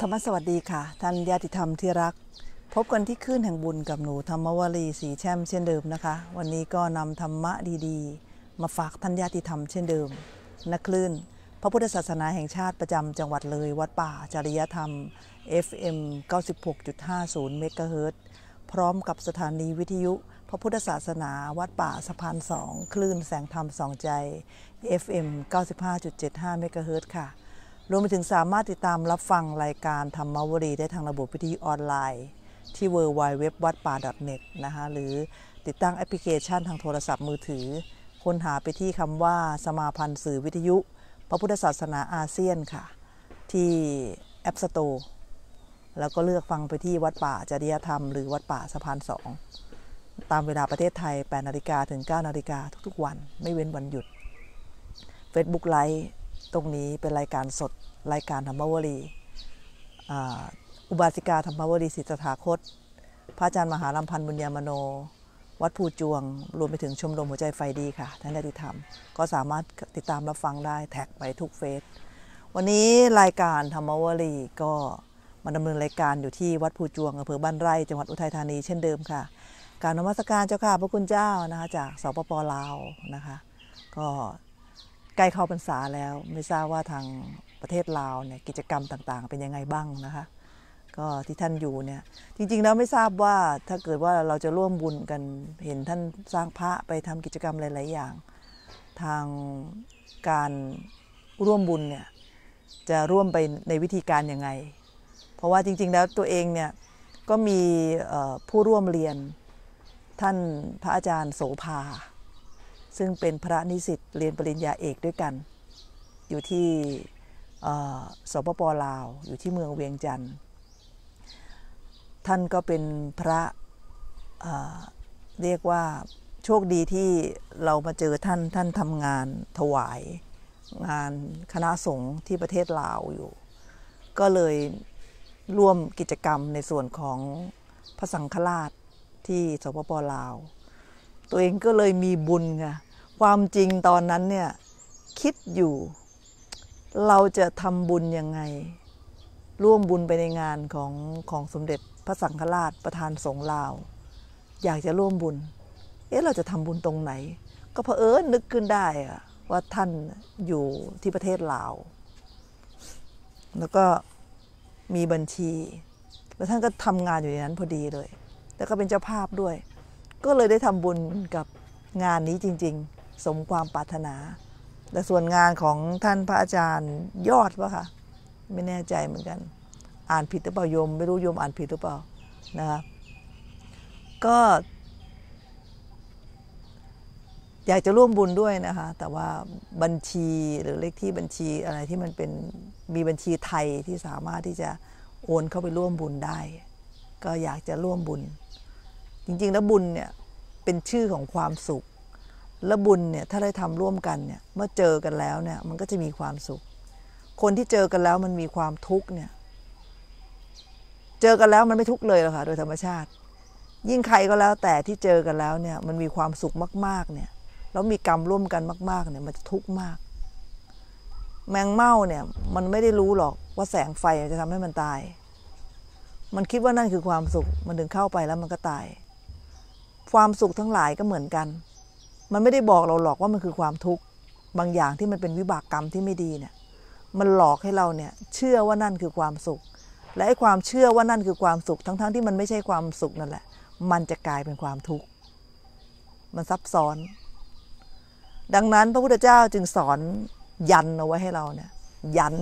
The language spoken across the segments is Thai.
ธรรมสวัสดีค่ะ ท่านญาติธรรมที่รัก พบกันที่คลื่นแห่งบุญกับหนูธรรมวลีสีแช่มเช่นเดิมนะคะ วันนี้ก็นำธรรมะดี ๆ มาฝากท่านญาติธรรมเช่นเดิมนะคลื่น พระพุทธศาสนาแห่งชาติประจำจังหวัดเลยวัดป่าจริยธรรม FM 96.50เมกะเฮิรตพร้อมกับสถานีวิทยุ พระพุทธศาสนาวัดป่าสะพานสองคลื่นแสงธรรมสองใจ FM 95.75เมกะเฮิรตค่ะรวมไปถึงสามารถติดตามรับฟังรายการธรรมวรีได้ทางระบบวิทยุออนไลน์ ที่ w w w วัดป่า .net นะคะหรือติดตั้งแอปพลิเคชันทางโทรศัพท์มือถือ ค้นหาไปที่คำว่าสมาพันธ์สื่อวิทยุ พระพุทธศาสนาอาเซียนค่ะ ที่แอปสโตร์แล้วก็เลือกฟังไปที่วัดป่าจริยธรรมหรือวัดป่าสะพานสองตามเวลาประเทศไทย8นาฬิกาถึง9นาฬิกาทุกๆ วันไม่เว้นวันหยุด Facebook ไล v ์ตรงนี้เป็นรายการสดรายการธรรมวรี อุบาสิกาธรรมวรีศิษฐาคต พระอาจารย์มหาลำพันธ์บุญญามโน วัดภูจวง รวมไปถึงชมรมหัวใจไฟดีค่ะท่านได้ติธรรมก็สามารถติดตามรับฟังได้แท็กไปทุกเฟซ วันนี้รายการธรรมวรีก็มาดำเนินรายการอยู่ที่ วัดภูจวงอำเภอบ้านไร่จังหวัดอุทัยธานีเช่นเดิมค่ะการนมัสการเจ้าค่ะพระคุณเจ้านะคะจากสปปลาวนะคะ ก็ใกล้เข้าพรรษาแล้วไม่ทราบว่าทางประเทศลาวเนี่ยกิจกรรมต่างๆเป็นยังไงบ้างนะคะก็ที่ท่านอยู่เนี่ยจริงๆแล้วไม่ทราบว่าถ้าเกิดว่าเราจะร่วมบุญกันเห็นท่านสร้างพระไปทำกิจกรรมหลาย ๆ อย่าง ทางการร่วมบุญเนี่ยจะร่วมไปในวิธีการยังไง เพราะว่าจริง ๆแล้วตัวเองเนี่ยก็มีผู้ร่วมเรียนท่านพระอาจารย์โสภาซึ่งเป็นพระนิสิตเรียนปริญญาเอกด้วยกัน อยู่ที่สปปลาวอยู่ที่เมืองเวียงจันทร์ท่านก็เป็นพระเรียกว่าโชคดีที่เรามาเจอท่านท่านทำงานถวาย งานคณะสงฆ์ที่ประเทศลาวอยู่ ก็เลยร่วมกิจกรรมในส่วนของพระสังฆราชที่สปปลาวตัวเองก็เลยมีบุญค่ะความจริงตอนนั้นเนี่ยคิดอยู่ เราจะทำบุญยังไง ร่วมบุญไปในงานของของสมเด็จพระสังฆราชประธานสงฆ์ลาวอยากจะร่วมบุญ เอ๊ะเราจะทำบุญตรงไหน ก็เพอิญนึกขึ้นได้อะว่าท่านอยู่ที่ประเทศลาวแล้วก็มีบัญชี แล้วท่านก็ทำงานอยู่ในนั้นพอดีเลย แล้วก็เป็นเจ้าภาพด้วยก็เลยได้ทำบุญกับงานนี้จริงๆสมความปรารถนาแต่ส่วนงานของท่านพระอาจารย์ยอดปะคะไม่แน่ใจเหมือนกัน อ่านผิดหรือเปล่าโยม ไม่รู้โยมอ่านผิดหรือเปล่านะคะก็ อยากจะร่วมบุญด้วยนะคะ แต่ว่าบัญชีหรือเลขที่บัญชีอะไรที่มันเป็นมีบัญชีไทยที่สามารถที่จะโอนเข้าไปร่วมบุญได้ ก็อยากจะร่วมบุญจริง ๆ แล้วบุญเนี่ยเป็นชื่อของความสุข และบุญเนี่ยถ้าได้ทำร่วมกันเนี่ย เมื่อเจอกันแล้วเนี่ย มันก็จะมีความสุข คนที่เจอกันแล้วมันมีความทุกข์เนี่ย เจอกันแล้วมันไม่ทุกข์เลยหรอกค่ะ โดยธรรมชาติ ยิ่งใครก็แล้วแต่ที่เจอกันแล้วเนี่ยมันมีความสุขมาก ๆ เนี่ย แล้วมีกรรมร่วมกันมากๆ เนี่ยมันจะทุกข์มาก แมงเม่าเนี่ย มันไม่ได้รู้หรอกว่าแสงไฟจะทำให้มันตาย มันคิดว่านั่นคือความสุข มันถึงเข้าไปแล้วมันก็ตายความสุขทั้งหลายก็เหมือนกัน มันไม่ได้บอกเราหรอกว่ามันคือความทุกข์ บางอย่างที่มันเป็นวิบากกรรมที่ไม่ดีเนี่ย มันหลอกให้เราเนี่ย เชื่อว่านั่นคือความสุข และไอ้ความเชื่อว่านั่นคือความสุข ทั้ง ๆทที่มันไม่ใช่ความสุขนั่นแหละ มันจะกลายเป็นความทุกข์ มันซับซ้อน ดังนั้น พระพุทธเจ้าจึงสอน ยันเอาไว้ให้เราเนี่ย ยัน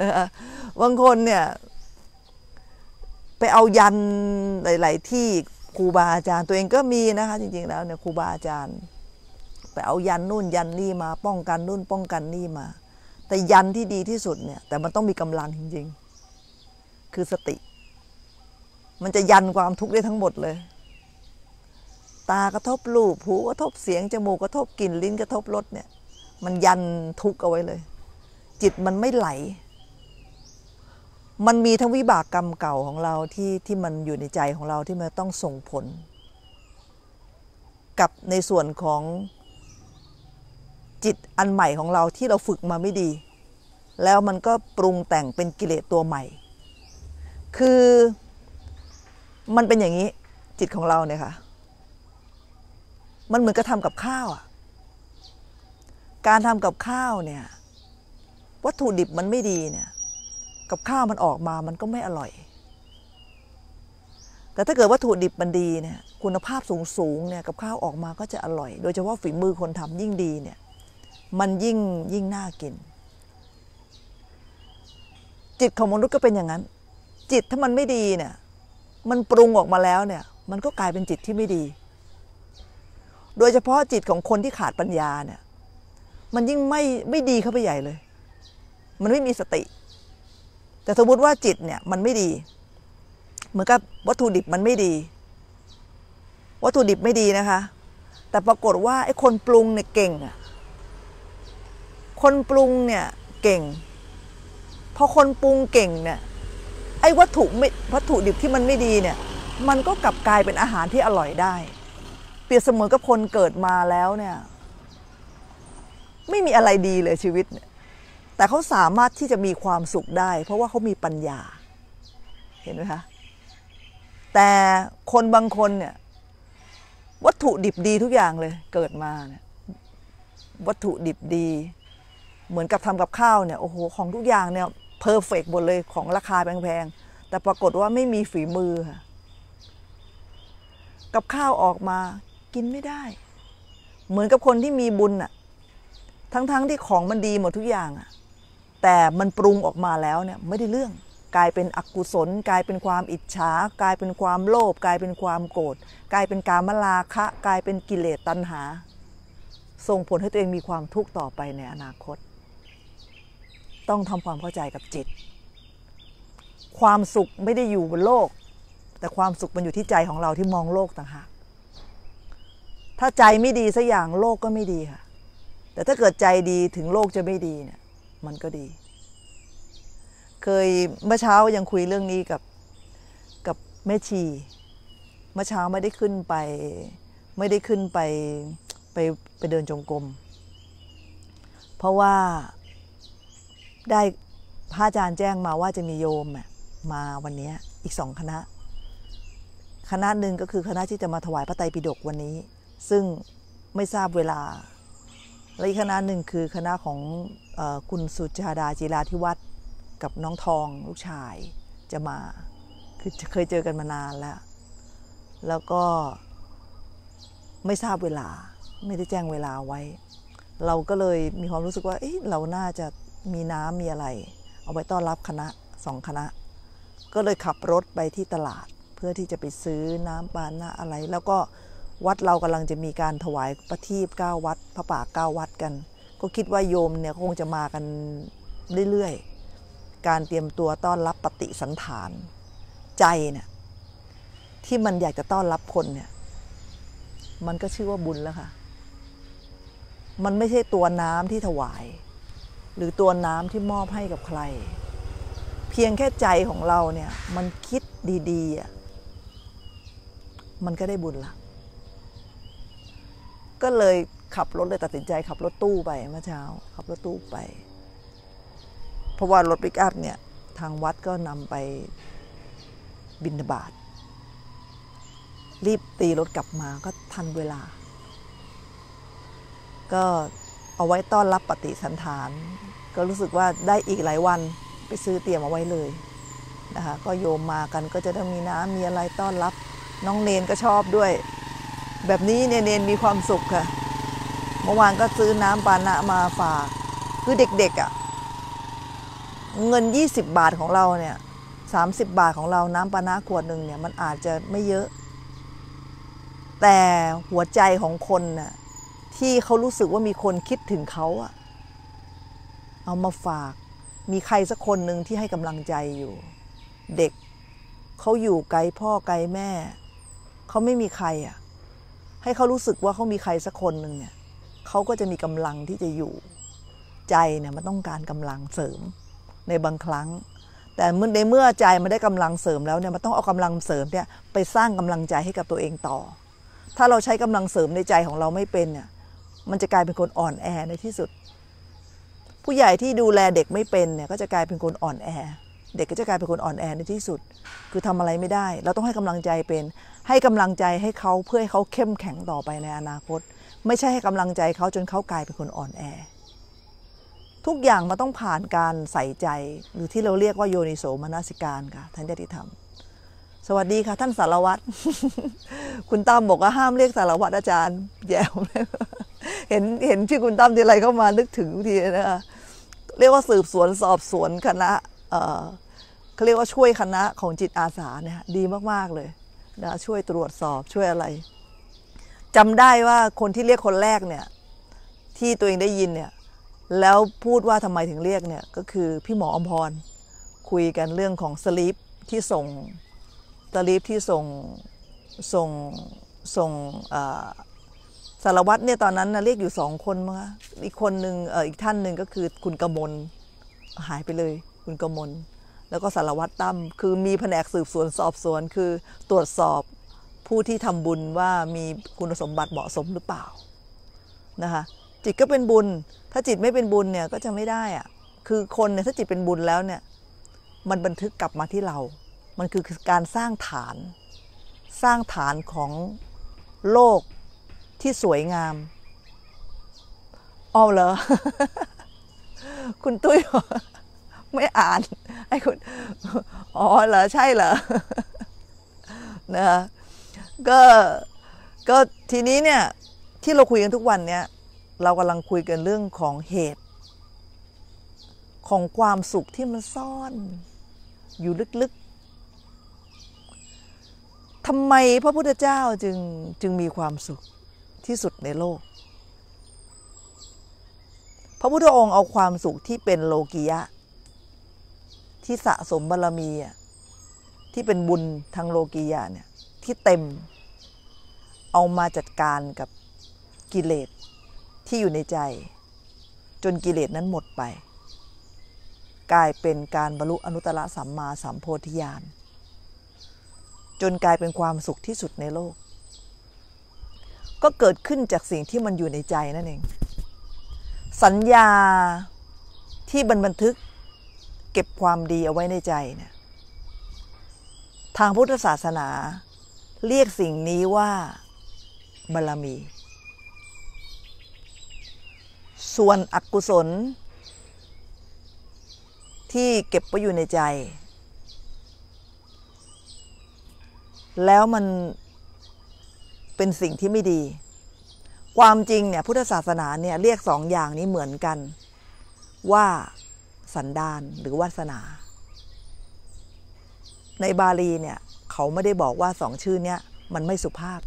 นะะบางคนเนี่ย ไปเอายันหลาย ๆ ที่ครูบาอาจารย์ตัวเองก็มีนะคะจริงๆแล้วเนี่ยครูบาอาจารย์ไปเอายันนู่นยันนี่มา ป้องกันนู่นป้องกันนี่มา แต่ยันที่ดีที่สุดเนี่ยแต่มันต้องมีกำลังจริงๆ คือสติ มันจะยันความทุกข์ได้ทั้งหมดเลย ตากระทบรูป หูกระทบเสียง จมูกกระทบกลิ่นลิ้นกระทบรสเนี่ยมันยันทุกข์เอาไว้เลย จิตมันไม่ไหลมันมีทั้งวิบากกรรมเก่าของเราที่ที่มันอยู่ในใจของเราที่มันต้องส่งผล กับในส่วนของจิตอันใหม่ของเราที่เราฝึกมาไม่ดี แล้วมันก็ปรุงแต่งเป็นกิเลสตัวใหม่ คือมันเป็นอย่างนี้จิตของเราเนี่ยค่ะมันเหมือนกับทำกับข้าวอ่ะการทำกับข้าวเนี่ย วัตถุดิบมันไม่ดีเนี่ยกับข้าว มันออกมา มันก็ไม่ อร่อย แต่ถ้าเกิดวัตถุดิบมัน ดีเนี่ย คุณภาพสูงสูงเนี่ย กับข้าว ออกมาก็จะอร่อย โดยเฉพาะฝีมือคนทำยิ่งดีเนี่ย มันยิ่งยิ่ง น่า กิน จิตของ มนุษย์ก็เป็นอย่างนั้น จิตถ้ามันไม่ดีเนี่ย มันปรุงออกมาแล้วเนี่ย มันก็กลายเป็นจิตที่ไม่ดี โดยเฉพาะจิตของคนที่ขาดปัญญาเนี่ย มันยิ่งไม่ไม่ดีเข้าไปใหญ่เลย มันไม่มีสติแต่สมมติว่าจิตเนี่ยมันไม่ดีเหมือนกับวัตถุดิบมันไม่ดี วัตถุดิบไม่ดีนะคะ แต่ปรากฏว่าไอ้คนปรุงเนี่ยเก่งอะคนปรุงเนี่ยเก่ง พอคนปรุงเก่งเนี่ยไอ้วัตถุไม่วัตถุดิบที่มันไม่ดีเนี่ยมันก็กลับกลายเป็นอาหารที่อร่อยได้ เปรียบเสมือนกับคนเกิดมาแล้วเนี่ยไม่มีอะไรดีเลยชีวิตเนี่ยแต่เขาสามารถที่จะมีความสุขได้ เพราะว่าเขามีปัญญาเห็นไหมคะแต่คนบางคนเนี่ยวัตถุดิบดีทุกอย่างเลยเกิดมาเนี่ยวัตถุดิบดี เหมือนกับทำกับข้าวเนี่ยโอ้โหของทุกอย่างเนี่ยเพอร์เฟกหมดเลยของราคาแพงๆแต่ปรากฏว่าไม่มีฝีมือค่ะกับข้าวออกมากินไม่ได้ เหมือนกับคนที่มีบุญอะทั้งๆทที่ของมันดีหมดทุกอย่างอะแต่มันปรุงออกมาแล้วเนี่ย ไม่ได้เรื่อง กลายเป็นอกุศล กลายเป็นความอิจฉา กลายเป็นความโลภ กลายเป็นความโกรธ กลายเป็นการมลาคะ กลายเป็นกิเลสตัณหา ส่งผลให้ตัวเองมีความทุกข์ต่อไปในอนาคต ต้องทำความเข้าใจกับจิต ความสุขไม่ได้อยู่บนโลก แต่ความสุขมันอยู่ที่ใจของเราที่มองโลกต่างหาก ถ้าใจไม่ดีสักอย่างโลกก็ไม่ดีค่ะ แต่ถ้าเกิดใจดีถึงโลกจะไม่ดีเนี่ยมันก็ดี เคยเมื่อเช้ายังคุยเรื่องนี้กับกับแม่ชี เมื่อเช้าไม่ได้ขึ้นไปไม่ได้ขึ้นไปไปไปเดินจงกรม เพราะว่าได้พระอาจารย์แจ้งมาว่าจะมีโยมมาวันนี้อีกสองคณะ คณะหนึ่งก็คือคณะที่จะมาถวายพระไตรปิฎกวันนี้ ซึ่งไม่ทราบเวลา และอีกคณะหนึ่งคือคณะของคุณสุจาดาจีราธิวัฒน์กับน้องทอง ลูกชายจะมาคือเคยเจอกันมานานแล้ว แล้วก็ ไม่ทราบเวลาไม่ได้แจ้งเวลาไว้ เราก็เลยมีความรู้สึกว่าเเราน่าจะมีน้ำมีอะไร เอาไว้ต้อนรับคณะสองคณะ ก็เลยขับรถไปที่ตลาดเพื่อที่จะไปซื้อน้ำปานะอะไร แล้วก็วัดเรากำลังจะมีการถวายประทีป9วัด พระป่า9วัดกันก็คิดว่าโยมเนี่ยคงจะมากันเรื่อยๆ การเตรียมตัวต้อนรับปฏิสันฐานใจเนี่ยที่มันอยากจะต้อนรับคนเนี่ยมันก็ชื่อว่าบุญแล้วค่ะมันไม่ใช่ตัวน้ำที่ถวาย หรือตัวน้ำที่มอบให้กับใคร เพียงแค่ใจของเราเนี่ยมันคิดดีๆอ่ะมันก็ได้บุญละก็เลยขับรถเลยตัดสินใจขับรถตู้ไปเมื่อเช้าขับรถตู้ไป เพราะว่ารถปิกอัพเนี่ย ทางวัดก็นำไปบินบาตรีบตีรถกลับมาก็ทันเวลา ก็เอาไว้ต้อนรับปฏิสันฐานก็รู้สึกว่าได้อีกหลายวันไปซื้อเตรียมเอาไว้เลยนะคะก็โยมมากันก็จะต้องมีน้ำมีอะไรต้อนรับ น้องเนนก็ชอบด้วย แบบนี้ เนนมีความสุขค่ะมื่อวานก็ซื้อน้ำปานะมาฝาก คือเด็กๆอะ่ะเงิน 20 บาทของเราเนี่ย30 บาทของเราน้ำปานะขวดหนึ่งเนี่ยมันอาจจะไม่เยอะ แต่หัวใจของคนน่ะที่เขารู้สึกว่ามีคนคิดถึงเขาอะเอามาฝาก มีใครสักคนหนึ่งที่ให้กำลังใจอยู่ เด็ก เขาอยู่ไกลพ่อไกลแม่ เขาไม่มีใครอะให้เขารู้สึกว่าเขามีใครสักคนหนึ่งเนี่ยเขาก็จะมีกำลังที่จะอยู่ใจเนี่ยมันต้องการกำลังเสริมในบางครั้ง แต่ในเมื่อใจมันได้กำลังเสริมแล้วเนี่ยมันต้องเอากำลังเสริมเนี่ยไปสร้างกำลังใจให้กับตัวเองต่อ ถ้าเราใช้กำลังเสริมในใจของเราไม่เป็นเนี่ยมันจะกลายเป็นคนอ่อนแอในที่สุด ผู้ใหญ่ที่ดูแลเด็กไม่เป็นเนี่ยก็จะกลายเป็นคนอ่อนแอ เด็กก็จะกลายเป็นคนอ่อนแอในที่สุด คือทำอะไรไม่ได้เราต้องให้กำลังใจเป็นให้กำลังใจให้เขาเพื่อให้เขาเข้มแข็งต่อไปในอนาคตไม่ใช่ให้กำลังใจเขาจนเขากลายเป็นคนอ่อนแอ ทุกอย่างมันต้องผ่านการใส่ใจหรือที่เราเรียกว่าโยนิโสมนสิการค่ะท่านยติธรรมสวัสดีค่ะท่านสารวัตรคุณตั้มบอกว่าห้ามเรียกสารวัตรอาจารย์ แย่เห็นเห็นชื่อคุณตั้มทีไรเข้ามานึกถึงทีนะเรียกว่าสืบสวนสอบสวนคณะเขาเรียกว่าช่วยคณะของจิตอาสาเนี่ยดีมากๆเลยนะช่วยตรวจสอบช่วยอะไรจำได้ว่าคนที่เรียกคนแรกเนี่ยที่ตัวเองได้ยินเนี่ยแล้วพูดว่าทำไมถึงเรียกเนี่ยก็คือพี่หมออมพรคุยกันเรื่องของสลิปที่ส่งสลิปที่ส่งส่งส่งสารวัตรเนี่ยตอนนั้นนะเรียกอยู่สองคนมั้งอีกคนหนึ่งอีกท่านหนึ่งก็คือคุณกมลหายไปเลย คุณกมล แล้วก็สารวัตรตั้มคือมีแผนกสืบสวนสอบสวนคือตรวจสอบผู้ที่ทำบุญว่ามีคุณสมบัติเหมาะสมหรือเปล่านะคะจิตก็เป็นบุญ ถ้าจิตไม่เป็นบุญเนี่ยก็จะไม่ได้อะคือคนเนี่ยถ้าจิตเป็นบุญแล้วเนี่ย มันบันทึกกลับมาที่เรา มันคือ การสร้างฐานสร้างฐานของโลกที่สวยงามอ๋อเหรอคุณตุ้ยไม่อ่านไอ้คุณอ๋อเหรอใช่เหรอนะะก็ก็ทีนี้เนี่ย ที่เราคุยกันทุกวันเนี่ยเรากำลังคุยกันเรื่องของเหตุ ของความสุขที่มันซ่อนอยู่ลึกๆทำไมพระพุทธเจ้าจึง จึงมีความสุขที่สุดในโลก พระพุทธองค์เอาความสุขที่เป็นโลกิยะที่สะสมบารรมี ที่เป็นบุญทางโลกียะเนี่ยที่เต็มเอามาจัดการกับกิเลสที่อยู่ในใจจนกิเลสนั้นหมดไป กลายเป็นการบรรลุอนุตตรสัมมาสัมโพธิญาณจนกลายเป็นความสุขที่สุดในโลก ก็เกิดขึ้นจากสิ่งที่มันอยู่ในใจนั่นเองสัญญาที่บันบันทึกเก็บความดีเอาไว้ในใจเนี่ยทางพุทธศาสนาเรียกสิ่งนี้ว่าบารมี ส่วนอกุศล ที่เก็บไว้อยู่ในใจ แล้วมันเป็นสิ่งที่ไม่ดี ความจริงเนี่ย พุทธศาสนาเนี่ย เรียกสองอย่างนี้เหมือนกัน ว่าสันดานหรือวาสนา ในบาลีเนี่ยเขาไม่ได้บอกว่าสองชื่อเนี้ยมันไม่สุภาพ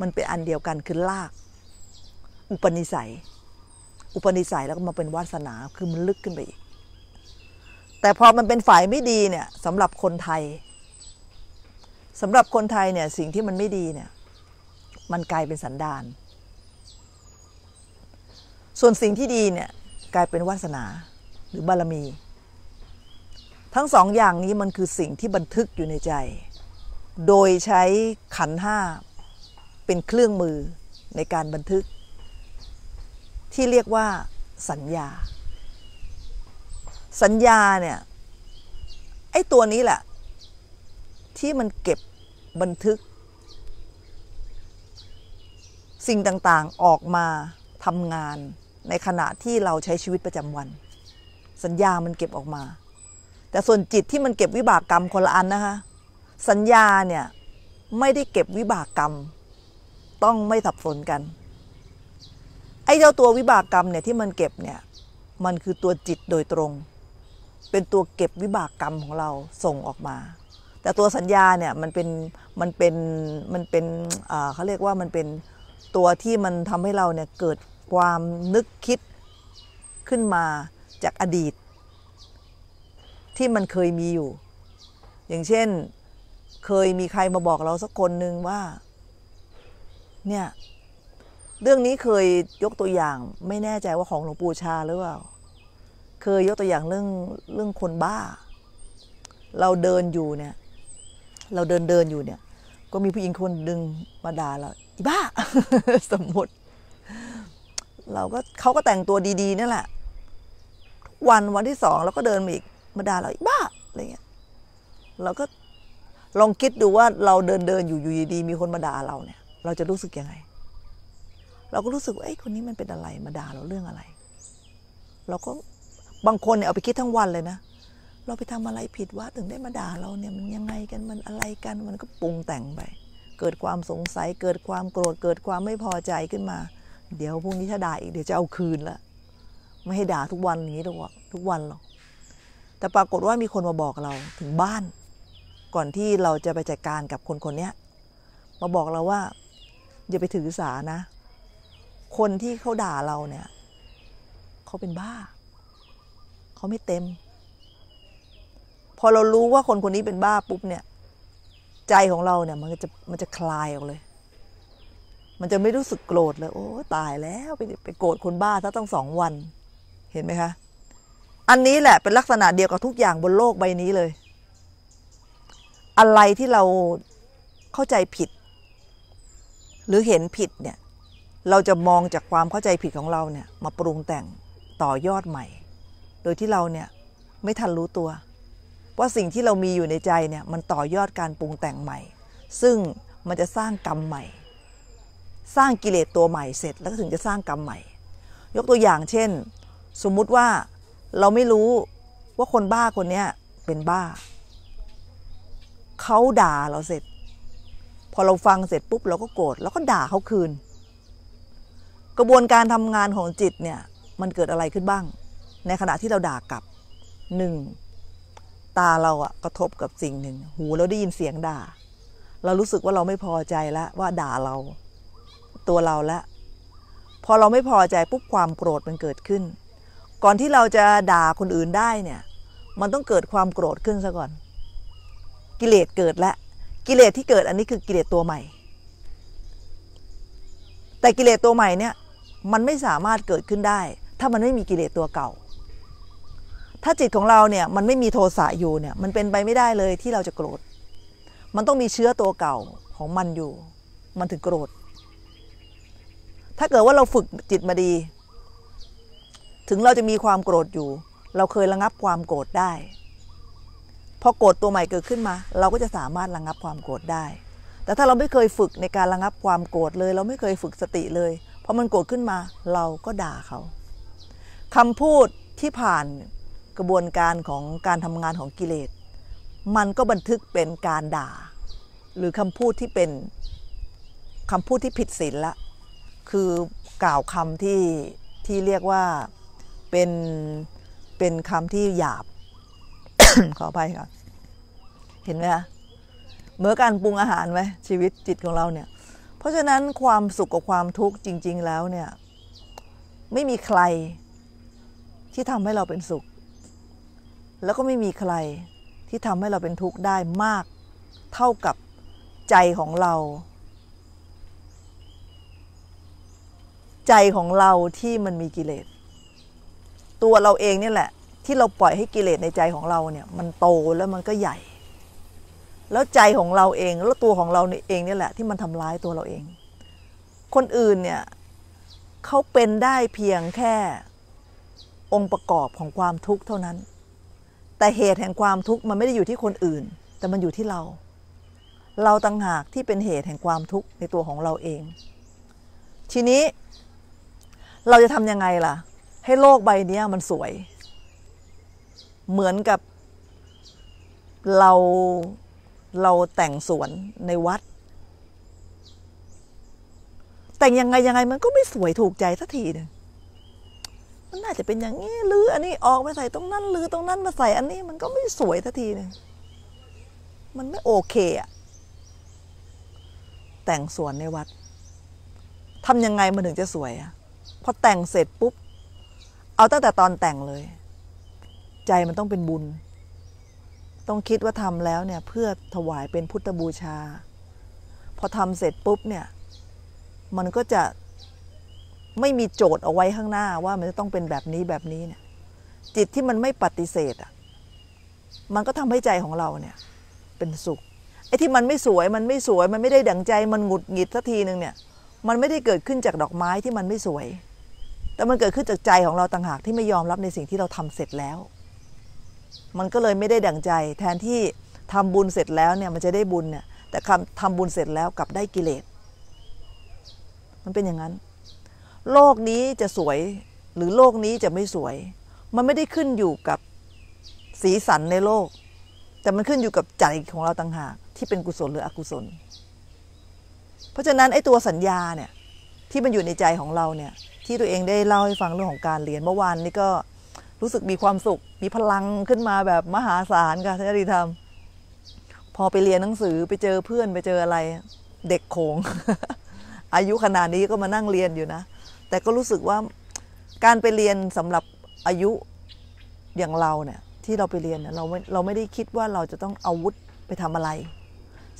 มันเป็นอันเดียวกันคือลาก อุปนิสัย อุปนิสัยแล้วก็มาเป็นวาสนาคือมันลึกขึ้นไปอีก แต่พอมันเป็นฝ่ายไม่ดีเนี่ยสำหรับคนไทยสำหรับคนไทยเนี่ยสิ่งที่มันไม่ดีเนี่ยมันกลายเป็นสันดานส่วนสิ่งที่ดีเนี่ยกลายเป็นวาสนาหรือบารมีทั้งสองอย่างนี้มันคือสิ่งที่บันทึกอยู่ในใจ โดยใช้ขันห้าเป็นเครื่องมือในการบันทึก ที่เรียกว่า สัญญา สัญญาเนี่ย ไอ้ ตัวนี้แหละ ที่มันเก็บบันทึก สิ่งต่างๆออกมาทำงานในขณะที่เราใช้ชีวิตประจำวัน สัญญามันเก็บออกมาแต่ส่วนจิตที่มันเก็บวิบากกรรมคนละอันนะคะสัญญาเนี่ยไม่ได้เก็บวิบากกรรมต้องไม่สับสนกัน ไอ้เจ้าตัววิบากกรรมเนี่ยที่มันเก็บเนี่ยมันคือตัวจิตโดยตรง เป็นตัวเก็บวิบากกรรมของเราส่งออกมา แต่ตัวสัญญาเนี่ยมันเป็นมันเป็นมันเป็นเขาเรียกว่ามันเป็นตัวที่มันทำให้เราเนี่ยเกิดความนึกคิดขึ้นมาจากอดีตที่มันเคยมีอยู่ อย่างเช่น เคยมีใครมาบอกเราสักคนหนึ่งว่า เนี่ย เรื่องนี้เคยยกตัวอย่างไม่แน่ใจว่าของหลวงปู่ชาหรือเปล่า เคยยกตัวอย่างเรื่องเรื่องคนบ้า เราเดินอยู่เนี่ย เราเดินเดินอยู่เนี่ย ก็มีผู้หญิงคนดึงมาด่าเราอีบ้า สมมติ เราก็เขาก็แต่งตัวดี ๆนั่นแหละ วันวันที่สองเราก็เดินมาอีกมาด่าเราอีบ้าอะไรเงี้ยเราก็ลองคิดดูว่าเราเดินเดินอยู่อยู่ดีมีคนมาด่าเราเนี่ย เราจะรู้สึกยังไง เราก็รู้สึกว่าไอ้คนนี้มันเป็นอะไรมาด่าเราเรื่องอะไร เราก็บางคนเนี่ยเอาไปคิดทั้งวันเลยนะเราไปทำอะไรผิดว่าถึงได้มาด่าเราเนี่ยมันยังไงกันมันอะไรกันมันก็ปรุงแต่งไปเกิดความสงสัยเกิดความโกรธเกิดความไม่พอใจขึ้นมา เดี๋ยวพรุ่งนี้ถ้าด่าอีกเดี๋ยวจะเอาคืนละไม่ให้ด่า ทุกวันอย่างนี้หรอกทุกวันหรอกแต่ปรากฏว่ามีคนมาบอกเราถึงบ้าน ก่อนที่เราจะไปจัดการกับคนคนนี้มาบอกเราว่าอย่าไปถือสานะ คนที่เขาด่าเราเนี่ย เขาเป็นบ้า เขาไม่เต็ม พอเรารู้ว่าคนคนนี้เป็นบ้าปุ๊บเนี่ย ใจของเราเนี่ย มันจะมันจะคลายออกเลย มันจะไม่รู้สึกโกรธเลยโอ้ ตายแล้วไปไปโกรธคนบ้าซะต้องสองวัน เห็นไหมคะอันนี้แหละ เป็นลักษณะเดียวกับทุกอย่างบนโลกใบนี้เลย อะไรที่เราเข้าใจผิด หรือเห็นผิดเนี่ย เราจะมองจากความเข้าใจผิดของเราเนี่ย มาปรุงแต่งต่อยอดใหม่ โดยที่เราเนี่ย ไม่ทันรู้ตัวว่าสิ่งที่เรามีอยู่ในใจเนี่ย มันต่อยอดการปรุงแต่งใหม่ ซึ่งมันจะสร้างกรรมใหม่ สร้างกิเลสตัวใหม่เสร็จ แล้วถึงจะสร้างกรรมใหม่ ยกตัวอย่างเช่น สมมุติว่าเราไม่รู้ว่าคนบ้าคนเนี้ยเป็นบ้า เขาด่าเราเสร็จ พอเราฟังเสร็จปุ๊บ เราก็โกรธแล้วก็ด่าเขาคืน กระบวนการทำงานของจิตเนี่ย มันเกิดอะไรขึ้นบ้าง ในขณะที่เราด่ากลับหนึ่งตาเราอะกระทบกับสิ่งหนึ่งหูเราได้ยินเสียงด่า เรารู้สึกว่าเราไม่พอใจแล้วว่าด่าเรา ตัวเราละพอเราไม่พอใจปุ๊บความโกรธมันเกิดขึ้นก่อนที่เราจะด่าคนอื่นได้เนี่ยมันต้องเกิดความโกรธขึ้นซะก่อน กิเลสเกิดแล้วกิเลสที่เกิดอันนี้คือกิเลสตัวใหม่ แต่กิเลสตัวใหม่เนี่ยมันไม่สามารถเกิดขึ้นได้ ถ้ามันไม่มีกิเลสตัวเก่า ถ้าจิตของเราเนี่ยมันไม่มีโทสะอยู่เนี่ยมันเป็นไปไม่ได้เลยที่เราจะโกรธ มันต้องมีเชื้อตัวเก่าของมันอยู่ มันถึงโกรธ ถ้าเกิดว่าเราฝึกจิตมาดีถึงเราจะมีความโกรธอยู่ เราเคยระงับความโกรธได้ พอโกรธตัวใหม่เกิดขึ้นมา เราก็จะสามารถระงับความโกรธได้ แต่ถ้าเราไม่เคยฝึกในการระงับความโกรธเลย เราไม่เคยฝึกสติเลย พอมันโกรธขึ้นมาเราก็ด่าเขาคำพูดที่ผ่านกระบวนการของการทำงานของกิเลส มันก็บันทึกเป็นการด่า หรือคำพูดที่เป็นคำพูดที่ผิดศีลละ คือกล่าวคำที่ที่เรียกว่าเป็นเป็นคำที่หยาบ ขออภัยค่ะเห็นไหมคะเหมือนการปรุงอาหารไหมชีวิตจิตของเราเนี่ย เพราะฉะนั้นความสุขกับความทุกข์จริงๆ แล้วเนี่ย ไม่มีใครที่ทำให้เราเป็นสุข แล้วก็ไม่มีใครที่ทำให้เราเป็นทุกข์ได้มาก เท่ากับใจของเรา ใจของเราที่มันมีกิเลสตัวเราเองนี่แหละที่เราปล่อยให้กิเลสในใจของเราเนี่ยมันโตแล้วมันก็ใหญ่ แล้วใจของเราเองแล้วตัวของเราเองนี่แหละที่มันทำร้ายตัวเราเอง คนอื่นเนี่ยเขาเป็นได้เพียงแค่องค์ประกอบของความทุกข์เท่านั้น แต่เหตุแห่งความทุกข์มันไม่ได้อยู่ที่คนอื่น แต่มันอยู่ที่เรา เราต่างหากที่เป็นเหตุแห่งความทุกข์ในตัวของเราเอง ทีนี้เราจะทำยังไงล่ะให้โลกใบนี้มันสวย เหมือนกับเราเราแต่งสวนในวัด แต่งยังไงยังไง มันก็ไม่สวยถูกใจสักทีนึงมันน่าจะเป็นอย่างนี้หรือ อันนี้ ออกไปใส่ ตรงนั้นหรือตรงนั้นมาใส่ อันนี้มันก็ไม่สวยสักทีนึงมันไม่โอเคอะแต่งสวนในวัดทำยังไงมันถึงจะสวยอะพอแต่งเสร็จปุ๊บเอาตั้งแต่ตอนแต่งเลย ใจมันต้องเป็นบุญ ต้องคิดว่าทำแล้วเนี่ยเพื่อถวายเป็นพุทธบูชา พอทำเสร็จปุ๊บเนี่ยมันก็จะไม่มีโจทย์เอาไว้ข้างหน้าว่ามันจะต้องเป็นแบบนี้แบบนี้เนี่ยจิตที่มันไม่ปฏิเสธอ่ะมันก็ทำให้ใจของเราเนี่ยเป็นสุขไอ้ที่มันไม่สวยมันไม่สวยมันไม่ได้ดั่งใจมันหงุดหงิดสักทีหนึ่งเนี่ยมันไม่ได้เกิดขึ้นจากดอกไม้ที่มันไม่สวยแต่มันเกิดขึ้นจากใจของเราต่างหากที่ไม่ยอมรับในสิ่งที่เราทำเสร็จแล้ว มันก็เลยไม่ได้ดั่งใจแทนที่ทำบุญเสร็จแล้วเนี่ยมันจะได้บุญเนี่ยแต่คำทำบุญเสร็จแล้วกลับได้กิเลส มันเป็นอย่างนั้น โลกนี้จะสวยหรือโลกนี้จะไม่สวย มันไม่ได้ขึ้นอยู่กับสีสันในโลกแต่มันขึ้นอยู่กับใจของเราต่างหาก ที่เป็นกุศลหรืออกุศล เพราะฉะนั้นไอ้ตัวสัญญาเนี่ยที่มันอยู่ในใจของเราเนี่ยที่ตัวเองได้เล่าให้ฟังเรื่องของการเรียนเมื่อวานนี้ก็รู้สึกมีความสุข มีพลังขึ้นมาแบบมหาศาลค่ะท่านอดีธรรม พอไปเรียนหนังสือไปเจอเพื่อนไปเจออะไรเด็กโขงอายุขนาดนี้ก็มานั่งเรียนอยู่นะ แต่ก็รู้สึกว่าการไปเรียนสำหรับอายุอย่างเราเนี่ยที่เราไปเรียนเราไม่เราไม่ได้คิดว่าเราจะต้องเอาวุฒิไปทำอะไร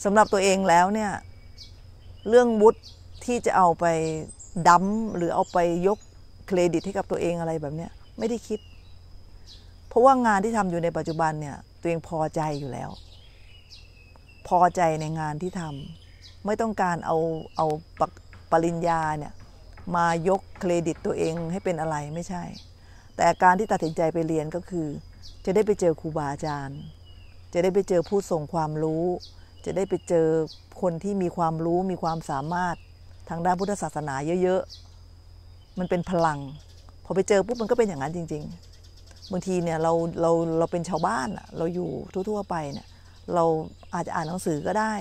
สำหรับตัวเองแล้วเนี่ยเรื่องวุฒิที่จะเอาไปดั้มหรือเอาไปยกเครดิตให้กับตัวเองอะไรแบบเนี้ยไม่ได้คิด เพราะว่างานที่ทำอยู่ในปัจจุบันเนี่ย ตัวเองพอใจอยู่แล้ว พอใจในงานที่ทำ ไม่ต้องการเอาเอาปปริญญาเนี่ย มายกเครดิตตัวเองให้เป็นอะไรไม่ใช่ แต่การที่ตัดสินใจไปเรียนก็คือ จะได้ไปเจอครูบาอาจารย์ จะได้ไปเจอผู้ส่งความรู้ จะได้ไปเจอคนที่มีความรู้มีความสามารถทางด้านพุทธศาสนาเยอะๆ มันเป็นพลัง พอไปเจอปุ๊บมันก็เป็นอย่างนั้นจริง ๆ บางทีเนี่ยเราเราเราเป็นชาวบ้านเราอยู่ทั่วๆไปเนี่ยเราอาจจะอ่านหนังสือก็ได้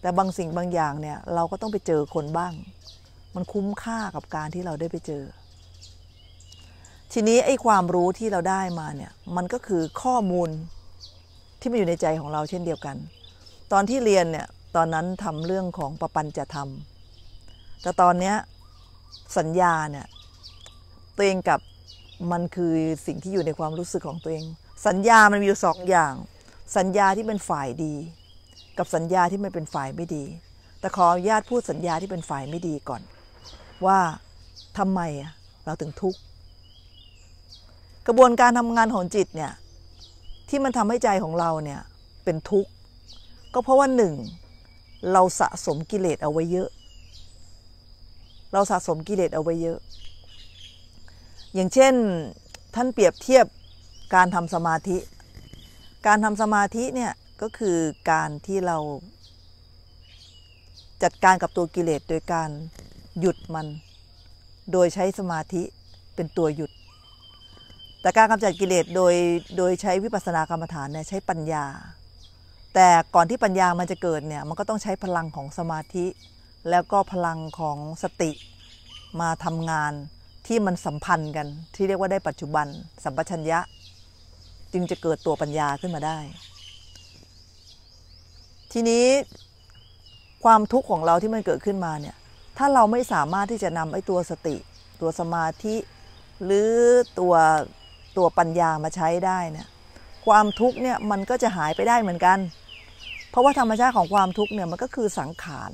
แต่บางสิ่งบางอย่างเนี่ยเราก็ต้องไปเจอคนบ้าง มันคุ้มค่ากับการที่เราได้ไปเจอ ทีนี้ไอ้ความรู้ที่เราได้มาเนี่ยมันก็คือข้อมูลที่มันอยู่ในใจของเราเช่นเดียวกัน ตอนที่เรียนเนี่ยตอนนั้นทำเรื่องของประปัญจะทำแต่ตอนเนี้ยสัญญา เนี่ยตัวเองกับมันคือสิ่งที่อยู่ในความรู้สึกของตัว เอง สัญญามันมีอยู่สองอย่าง สัญญาที่เป็นฝ่ายดี กับสัญญาที่มันเป็นฝ่ายไม่ดี แต่ขออนุญาตพูดสัญญาที่เป็นฝ่ายไม่ดีก่อน ว่า ทำไมเราถึงทุกข์ กระบวนการ ทำงานของจิตเนี่ยที่มันทำให้ใจของเราเนี่ยเป็นทุกข์ก็เพราะว่าหนึ่งเราสะสมกิเลสเอาไว้เยอะเราสะสมกิเลสเอาไว้เยอะ อย่างเช่น ท่านเปรียบเทียบการทำสมาธิ การทำสมาธิเนี่ยก็คือการที่เรา จัดการกับตัวกิเลส โดยการหยุดมันโดยใช้สมาธิเป็นตัวหยุด แต่การกำจัดกิเลสโดยโดยใช้วิปัสสนากรรมฐานเนี่ยใช้ปัญญา แต่ก่อนที่ปัญญามันจะเกิดเนี่ยมันก็ต้องใช้พลังของสมาธิแล้วก็พลังของสติมาทำงานที่มันสัมพันธ์กันที่เรียกว่าได้ปัจจุบันสัมปชัญญะจึงจะเกิดตัวปัญญาขึ้นมาได้ ทีนี้ความทุกข์ของเราที่มันเกิดขึ้นมาเนี่ยถ้าเราไม่สามารถที่จะนำไอ้ตัวสติ ตัวสมาธิ หรือตัวตัวปัญญามาใช้ได้เนี่ยความทุกข์เนี่ยมันก็จะหายไปได้เหมือนกัน เพราะว่าธรรมชาติของความทุกข์เนี่ยมันก็คือสังขาร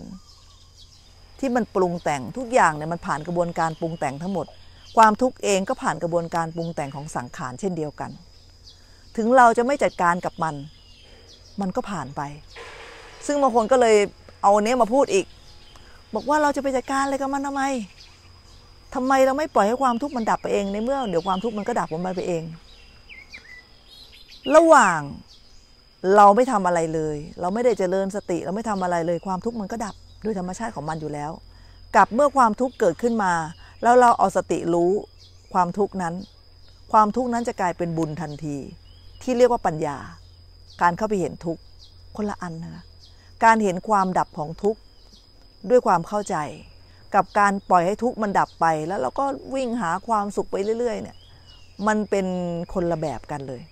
ที่มันปรุงแต่งทุกอย่างเนี่ยมันผ่านกระบวนการปรุงแต่งทั้งหมด ความทุกข์เองก็ผ่านกระบวนการปรุงแต่ง ของสังขารเช่นเดียวกัน ถึงเราจะไม่จัดการกับมัน มันก็ผ่านไป ซึ่งบางคนก็เลยเอาเนี้ยมาพูดอีก บอกว่าเราจะไปจัดการอะไรกับมันทำไมทำไมเราไม่ปล่อยให้ความทุกข์มันดับไปเองในเมื่อ เดี๋ยวความทุกข์มันก็ดับมันไปเอง ระหว่างเราไม่ทำอะไรเลย เราไม่ได้เจริญสติ เราไม่ทำอะไรเลยความทุกข์มันก็ดับด้วยธรรมชาติของมันอยู่แล้ว กับเมื่อความทุกข์เกิดขึ้นมา แล้วเรา เอาสติรู้ความทุกข์นั้น ความทุกข์นั้นจะกลายเป็นบุญทันที ที่เรียกว่าปัญญา การเข้าไปเห็นทุกข์คนละอันนะะการเห็นความดับของทุกข์ด้วยความเข้าใจ กับการปล่อยให้ทุกข์มันดับไป แล้วเราก็วิ่งหาความสุขไปเรื่อยๆ เนี่ย มันเป็นคนละแบบกันเลย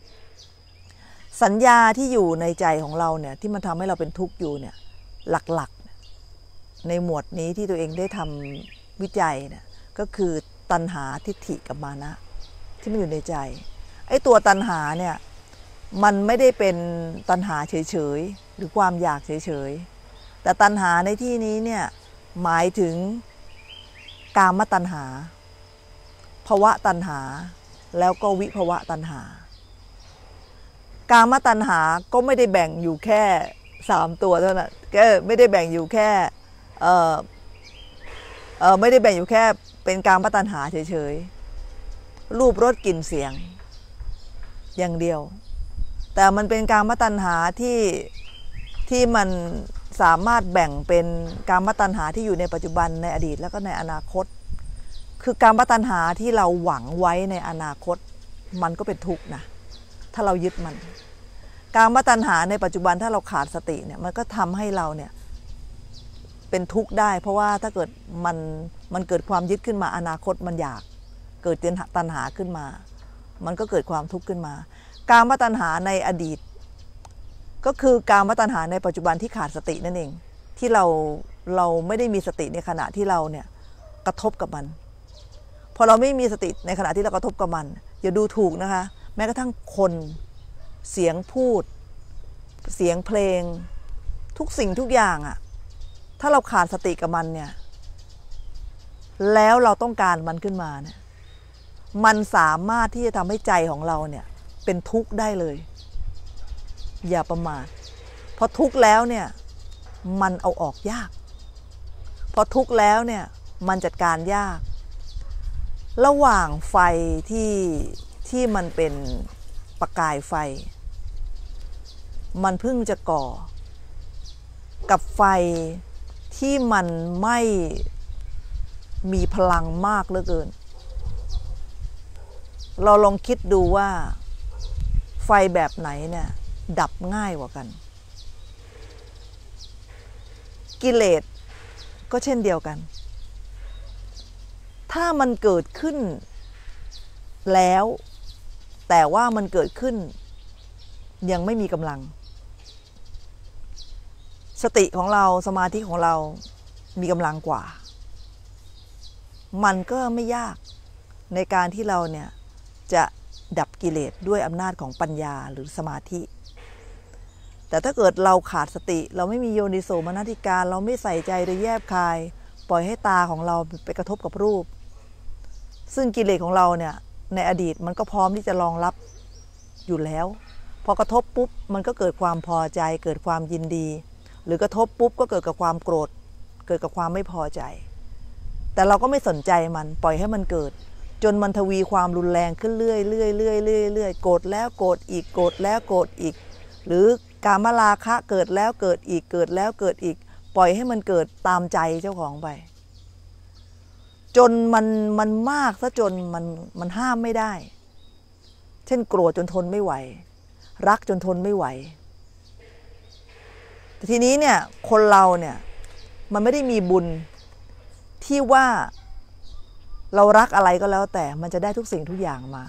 สัญญาที่อยู่ในใจของเราเนี่ย ที่มันทำให้เราเป็นทุกข์อยู่เนี่ย หลักในหมวดนี้ที่ตัวเองได้ทำวิจัยนะก็คือตัณหาทิฏฐิกับมานะที่มันอยู่ในใจไอ้ตัวตัณหาเนี่ยมันไม่ได้เป็นตัณหาเฉยๆ หรือความอยากเฉยๆ แต่ตัณหาในที่นี้เนี่ยหมายถึงกามตัณหาภวะตัณหาแล้วก็วิภวะตัณหา กามตัณหาก็ไม่ได้แบ่งอยู่แค่สามตัวเท่านั้นก็ไม่ได้แบ่งอยู่แค่เออเออไม่ได้แบ่งอยู่แค่เป็นการพัฒนาเฉยๆ รูปรสกลิ่นเสียง อย่างเดียว แต่มันเป็นการปัันาที่ที่มันสามารถแบ่งเป็นการปัันาที่อยู่ในปัจจุบันในอดีต แล้วก็ในอนาคต คือการปัันาที่เราหวังไว้ในอนาคตมันก็เป็นทุกข์นะ ถ้าเรายึดมัน การตัญนาในปัจจุบันถ้าเราขาดสติเนี่ยมันก็ทำให้เราเนี่ยเป็นทุกข์ได้เพราะว่าถ้าเกิดมันมันเกิดความยึดขึ้นมาอนาคตมันอยากเกิดเตัณหาขึ้นมา มันก็เกิดความทุกข์ขึ้นมา การมาตัณหาในอดีต ก็คือการมาตัณหาในปัจจุบันที่ขาดสตินั่นเอง ที่เราเราไม่ได้มีสติในขณะที่เราเนี่ยกระทบกับมันพอเราไม่มีสติในขณะที่เรากระทบกับมัน อย่าดูถูกนะคะแม้กระทั่งคนเสียงพูด เสียงเพลง ทุกสิ่งทุกอย่างอะ่ะถ้าเราขาดสติกับมันเนี่ย แล้วเราต้องการมันขึ้นมาเนี่ย มันสามารถที่จะทำให้ใจของเราเนี่ย เป็นทุกข์ได้เลย อย่าประมาทพอทุกข์แล้วเนี่ย มันเอาออกยาก พอทุกข์แล้วเนี่ย มันจัดการยาก ระหว่างไฟที่ ที่มันเป็นประกายไฟ มันเพิ่งจะก่อ กับไฟที่มันไม่มีพลังมากเหลือเกิน เราลองคิดดูว่าไฟแบบไหนเนี่ย ดับง่ายกว่ากัน กิเลสก็เช่นเดียวกัน ถ้ามันเกิดขึ้นแล้วแต่ว่ามันเกิดขึ้นยังไม่มีกำลังสติของเราสมาธิของเรามีกำลังกว่า มันก็ไม่ยากในการที่เราเนี่ยจะดับกิเลสด้วยอำนาจของปัญญาหรือสมาธิ แต่ถ้าเกิดเราขาดสติเราไม่มีโยนิโสมนติการเราไม่ใส่ใจโดยแยบคายปล่อยให้ตาของเราไปกระทบกับรูป ซึ่งกิเลสของเราเนี่ยในอดีตมันก็พร้อมที่จะรองรับอยู่แล้ว พอกระทบปุ๊บมันก็เกิดความพอใจเกิดความยินดีหรือกระทบปุ๊บก็เกิดกับความโกรธ เกิดกับความไม่พอใจ แต่เราก็ไม่สนใจมัน ปล่อยให้มันเกิด จนมันทวีความรุนแรงขึ้นเรื่อยเรื่อยเรื่อยเรื่อยเรื่อยโกรธแล้วโกรธอีกโกรธแล้วโกรธอีก หรือกามราคะเกิดแล้วเกิดอีกเกิดแล้วเกิดอีก ปล่อยให้มันเกิดตามใจเจ้าของไปจนมันมันมากซะจนมันมันห้ามไม่ได้ เช่นโกรธจนทนไม่ไหว รักจนทนไม่ไหวทีนี้เนี่ยคนเราเนี่ยมันไม่ได้มีบุญที่ว่าเรารักอะไรก็แล้วแต่มันจะได้ทุกสิ่งทุกอย่างมา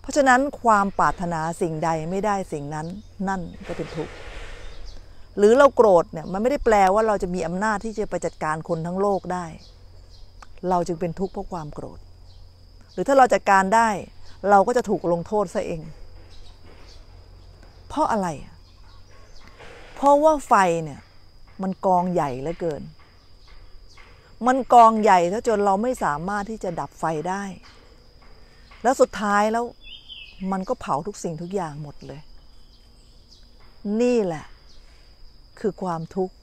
เพราะฉะนั้นความปรารถนาสิ่งใดไม่ได้สิ่งนั้นนั่นก็เป็นทุกข์หรือเราโกรธเนี่ยมันไม่ได้แปลว่าเราจะมีอำนาจที่จะไปจัดการคนทั้งโลกได้ เราจึงเป็นทุกข์เพราะความโกรธ หรือถ้าเราจัดการได้ เราก็จะถูกลงโทษซะเอง เพราะอะไรเพราะว่าไฟเนี่ย มันกองใหญ่เหลือเกิน มันกองใหญ่ถ้าจนเราไม่สามารถที่จะดับไฟได้ แล้วสุดท้ายแล้วมันก็เผาทุกสิ่งทุกอย่างหมดเลย นี่แหละ คือความทุกข์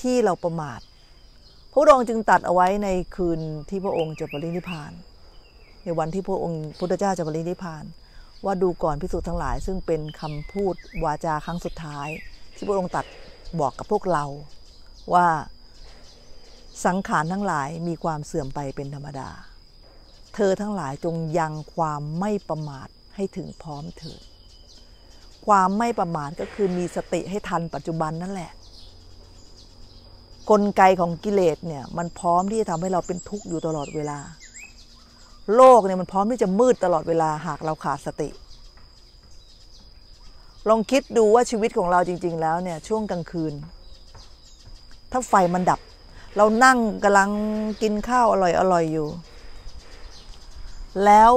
ที่เราประมาท พระองค์จึงตัดเอาไว้ในคืนที่พระองค์จะปรินิพาน ในวันที่พระองค์พุทธเจ้าจะปรินิพาน ว่าดูก่อนพิสุทธ์ทั้งหลายซึ่งเป็นคำพูดวาจาครั้งสุดท้ายที่พระองค์ตัดบอกกับพวกเราว่าสังขารทั้งหลายมีความเสื่อมไปเป็นธรรมดา เธอทั้งหลายจงยังความไม่ประมาทให้ถึงพร้อมเถิดความไม่ประมาทก็คือมีสติให้ทันปัจจุบันนั่นแหละ กลไกของกิเลสเนี่ยมันพร้อมที่จะทำให้เราเป็นทุกข์อยู่ตลอดเวลา โลกเนี่ยมันพร้อมที่จะมืดตลอดเวลาหากเราขาดสติลองคิดดูว่าชีวิตของเราจริงๆแล้วเนี่ยช่วงกลางคืน ถ้าไฟมันดับ เรานั่งกำลังกินข้าวอร่อยอร่อยอยู่ แล้ว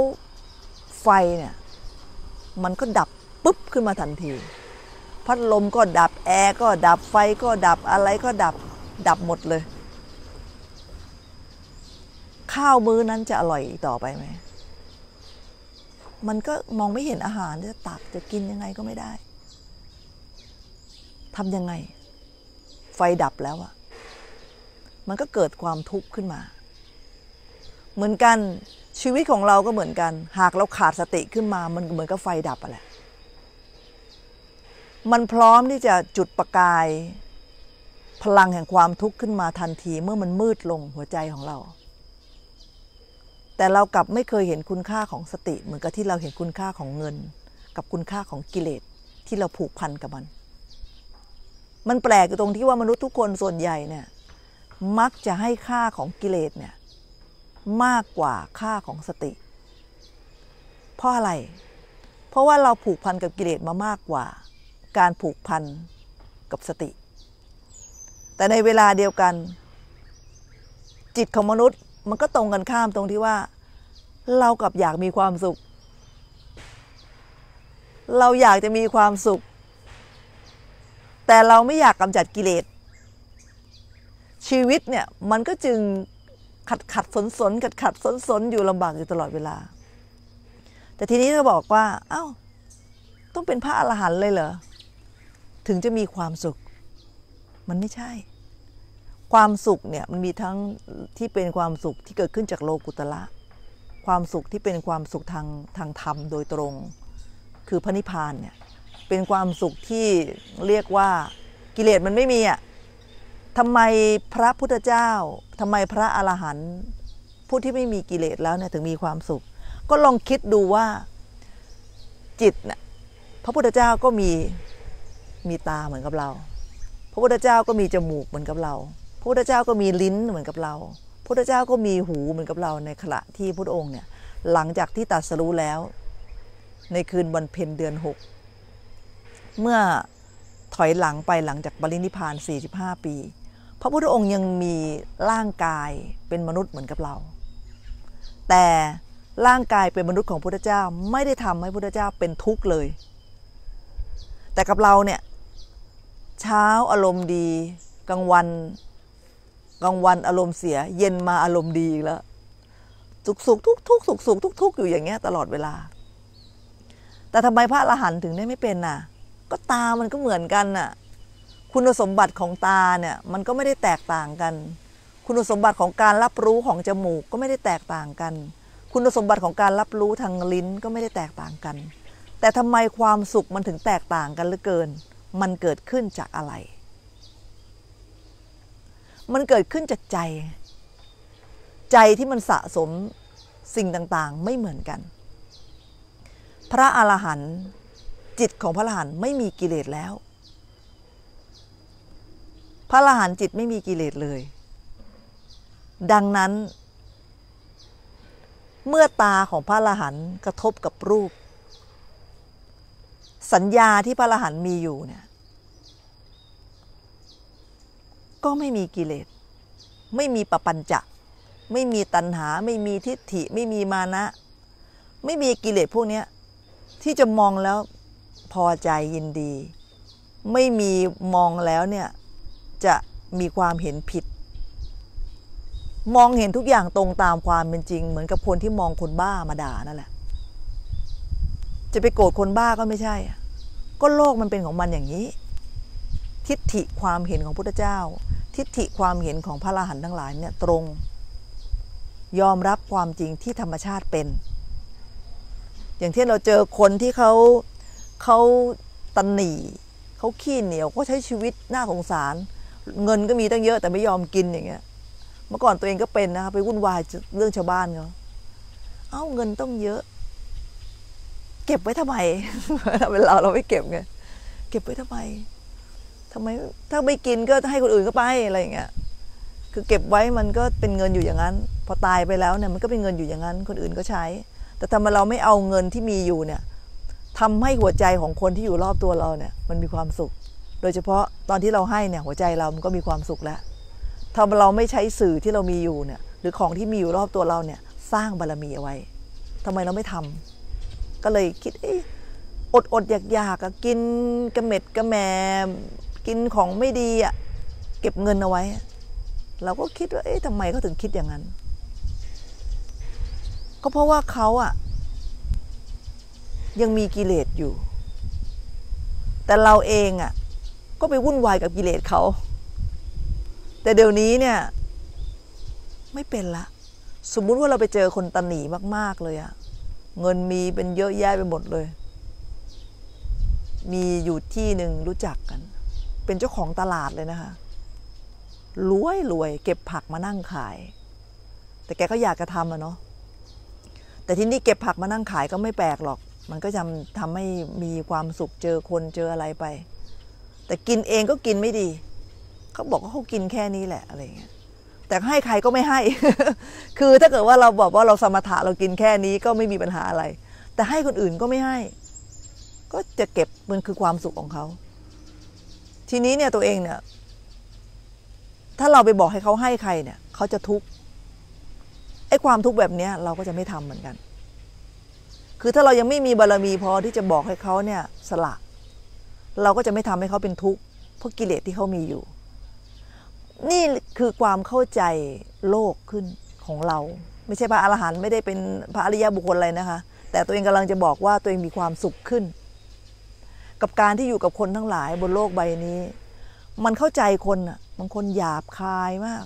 ไฟเนี่ย มันก็ดับปุ๊บขึ้นมาทันที พัดลมก็ดับแอร์ก็ดับไฟก็ดับอะไรก็ดับ ดับหมดเลย ข้าวมื้อนั้นจะอร่อยอีกต่อไปไหมมันก็มองไม่เห็นอาหารจะตักจะกินยังไงก็ไม่ได้ทำยังไง ไฟดับแล้วอะมันก็เกิดความทุกข์ขึ้นมา เหมือนกันชีวิตของเราก็เหมือนกัน หากเราขาดสติขึ้นมา มันเหมือนกับไฟดับ อะแหละ มันพร้อมที่จะจุดประกาย พลังแห่งความทุกข์ขึ้นมาทันทีเมื่อมันมืดลงหัวใจของเราแต่เรากลับไม่เคยเห็นคุณค่าของสติ เหมือนกับที่เราเห็นคุณค่าของเงิน กับคุณค่าของกิเลสที่เราผูกพันกับมัน มันแปลกอยู่ตรงที่ว่ามนุษย์ทุกคนส่วนใหญ่เนี่ยมักจะให้ค่าของกิเลสเนี่ยมากกว่าค่าของสติเพราะอะไรเพราะว่าเราผูกพันกับกิเลสมามากกว่า การผูกพันกับสติ แต่ในเวลาเดียวกัน จิตของมนุษย์มันก็ตรงกันข้ามตรงที่ว่า เรากับอยากมีความสุข เราอยากจะมีความสุข แต่เราไม่อยากกำจัดกิเลสชีวิตเนี่ย มันก็จึงขัดขัดสนสนขัดขัดสนสนอยู่ลำบากอยู่ตลอดเวลา แต่ทีนี้ก็บอกว่า เอา้า ต้องเป็นพระอรหันต์เลยเหรอ ถึงจะมีความสุข มันไม่ใช่ความสุข เนี่ยมันมีทั้งที่เป็นความสุขที่เกิดขึ้นจากโลกุตละความสุขที่เป็นความสุขทางทางธรรมโดยตรง คือพระนิพพานเนี่ยเป็นความสุขที่เรียกว่ากิเลสมันไม่มีอ่ะทำไมพระพุทธเจ้าทำไมพระอรหันต์ผู้ที่ไม่มีกิเลสแล้วเนี่ยถึงมีความสุขก็ลองคิดดูว่าจิตน่ะพระพุทธเจ้าก็มีมีตาเหมือนกับเรา พระพุทธเจ้าก็มีจมูกเหมือนกับเราพุทธเจ้าก็มีลิ้นเหมือนกับเรา พุทธเจ้าก็มีหูเหมือนกับเราในขณะที่พระองค์เนี่ยหลังจากที่ตัดสรู้แล้ว ในคืนวันเพ็ญเดือนหกเมื่อถอยหลังไปหลังจากบรินิพาน45 ปีพระพุทธองค์ยังมีร่างกายเป็นมนุษย์เหมือนกับเรา แต่ร่างกายเป็นมนุษย์ของพระพุทธเจ้าไม่ได้ทำให้พระพุทธเจ้าเป็นทุกข์เลย แต่กับเราเนี่ยเช้าอารมณ์ดีกลางวันกลางวันอารมณ์เสียเย็นมาอารมณ์ดีอีกแล้วสุขสุขทุกทุกสุขสุขทุกทุกอยู่อย่างเงี้ยตลอดเวลา แต่ทำไมพระอรหันต์ถึงได้ไม่เป็นน่ะก็ตามันก็เหมือนกันน่ะคุณสมบัติของตาเนี่ยมันก็ไม่ได้แตกต่างกัน คุณสมบัติของการรับรู้ของจมูกก็ไม่ได้แตกต่างกัน คุณสมบัติของการรับรู้ทางลิ้นก็ไม่ได้แตกต่างกัน แต่ทำไมความสุขมันถึงแตกต่างกันเหลือเกิน มันเกิดขึ้นจากอะไรมันเกิดขึ้นจากใจใจที่มันสะสมสิ่งต่าง ๆไม่เหมือนกัน พระอรหันต์จิตของพระอรหันต์ไม่มีกิเลสแล้ว พระอรหันต์จิตไม่มีกิเลสเลย ดังนั้น เมื่อตาของพระอรหันต์กระทบกับรูป สัญญาที่พระอรหันต์มีอยู่เนี่ยก็ไม่มีกิเลสไม่มีปปัญจะไม่มีตัณหา ไม่มีทิฏฐิไม่มีมานะ ไม่มีกิเลสพวกนี้ที่จะมองแล้วพอใจยินดี ไม่มีมองแล้วเนี่ย จะมีความเห็นผิด มองเห็นทุกอย่างตรงตามความเป็นจริง เหมือนกับคนที่มองคนบ้ามาด่านั่นแหละจะไปโกรธคนบ้าก็ไม่ใช่ก็โลกมันเป็นของมันอย่างนี้ ทิฏฐิความเห็นของพุทธเจ้าทิฏฐิความเห็นของพระอรหันต์ทั้งหลายเนี่ย ตรง ยอมรับความจริงที่ธรรมชาติเป็น อย่างที่เราเจอคนที่เขาเขาตันหนีเขาขี้เหนียว ก็ใช้ชีวิตน่าสงสารเงินก็มีตั้งเยอะ แต่ไม่ยอมกินอย่างเงี้ย เมื่อก่อนตัวเองก็เป็นนะคะไปวุ่นวายเรื่องชาวบ้านเขาเอาเงินต้องเยอะ เก็บไว้ทำไม เวลาเราไม่เก็บไงเก็บไว้ทำไมทำไมถ้าไม่กินก็ให้คนอื่นก็ไปอะไรอย่างเงี้ย คือเก็บไว้มันก็เป็นเงินอยู่อย่างนั้น พอตายไปแล้วเนี่ยมันก็เป็นเงินอยู่อย่างนั้น คนอื่นก็ใช้ แต่ทำไมเราไม่เอาเงินที่มีอยู่เนี่ยทำให้หัวใจของคนที่อยู่รอบตัวเราเนี่ย มันมีความสุข โดยเฉพาะตอนที่เราให้เนี่ยหัวใจเรามันก็มีความสุขแล้วำไมเราไม่ใช้สื่อที่เรามีอยู่เนี่ยหรือของที่มีอยู่รอบตัวเราเนี่ย สร้างบารรมีเอาไว้ ทำไมเราไม่ทำก็เลยคิดอดอดอยากอยากกินกระเม็ดกระแมกินของไม่ดีอ่ะ เก็บเงินเอาไว้ เราก็คิดว่าเอ๊ะทำไมเขาถึงคิดอย่างนั้น ก็เพราะว่าเขาอ่ะ ยังมีกิเลสอยู่ แต่เราเองอ่ะ ก็ไปวุ่นวายกับกิเลสเขา แต่เดี๋ยวนี้เนี่ยไม่เป็นละ สมมุติว่าเราไปเจอคนตันหนีมากๆเลยอ่ะ เงินมีเป็นเยอะแยะไปหมดเลย มีอยู่ที่หนึ่งรู้จักกันเป็นเจ้าของตลาดเลยนะคะ รวยรวยเก็บผักมานั่งขาย แต่แกก็อยากกระทำอะเนาะ แต่ที่นี่เก็บผักมานั่งขายก็ไม่แปลกหรอก มันก็จะทำให้มีความสุขเจอคนเจออะไรไป แต่กินเองก็กินไม่ดี เขาบอกว่าเขากินแค่นี้แหละ อะไรเงี้ย แต่ให้ใครก็ไม่ให้ คือถ้าเกิดว่าเราบอกว่าเราสมถะเรากินแค่นี้ก็ไม่มีปัญหาอะไร แต่ให้คนอื่นก็ไม่ให้ ก็จะเก็บมันคือความสุขของเขาทีนี้เนี่ยตัวเองเนี่ยถ้าเราไปบอกให้เขาให้ใครเนี่ยเขาจะทุกข์ไอ้ความทุกข์แบบเนี้ยเราก็จะไม่ทำเหมือนกัน คือถ้าเรายังไม่มีบารมีพอที่จะบอกให้เขาเนี่ยสละ เราก็จะไม่ทำให้เขาเป็นทุกข์เพราะกิเลสที่เขามีอยู่ นี่คือความเข้าใจโลกขึ้นของเรา ไม่ใช่พระอรหันต์ไม่ได้เป็นพระอริยบุคคลอะไรนะคะแต่ตัวเองกำลังจะบอกว่าตัวเองมีความสุขขึ้นกับการที่อยู่กับคนทั้งหลายบนโลกใบนี้ มันเข้าใจคนอ่ะ บางคนหยาบคายมาก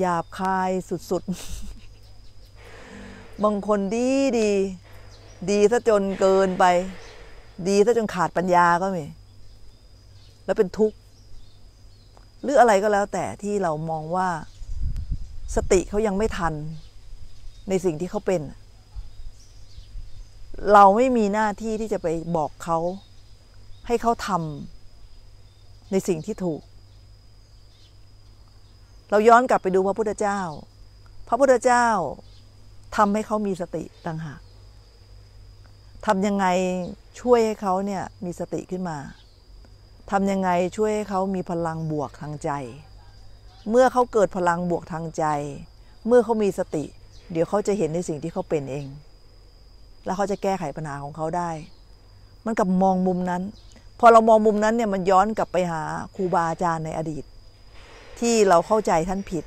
หยาบคายสุด ๆ บางคนดีดีดีซะจนเกินไป ดีซะจนขาดปัญญาก็มี แล้วเป็นทุกข์ หรืออะไรก็แล้วแต่ที่เรามองว่า สติเขายังไม่ทัน ในสิ่งที่เขาเป็นเราไม่มีหน้าที่ที่จะไปบอกเขาให้เขาทำในสิ่งที่ถูก เราย้อนกลับไปดูพระพุทธเจ้า พระพุทธเจ้าทำให้เขามีสติต่างหากทำยังไงช่วยให้เขาเนี่ยมีสติขึ้นมาทำยังไงช่วยให้เขามีพลังบวกทางใจ เมื่อเขาเกิดพลังบวกทางใจ เมื่อเขามีสติ เดี๋ยวเขาจะเห็นในสิ่งที่เขาเป็นเองแล้วเขาจะแก้ไขปัญหาของเขาได้ มันกับมองมุมนั้น พอเรามองมุมนั้นเนี่ยมันย้อนกลับไปหาครูบาอาจารย์ในอดีต ที่เราเข้าใจท่านผิด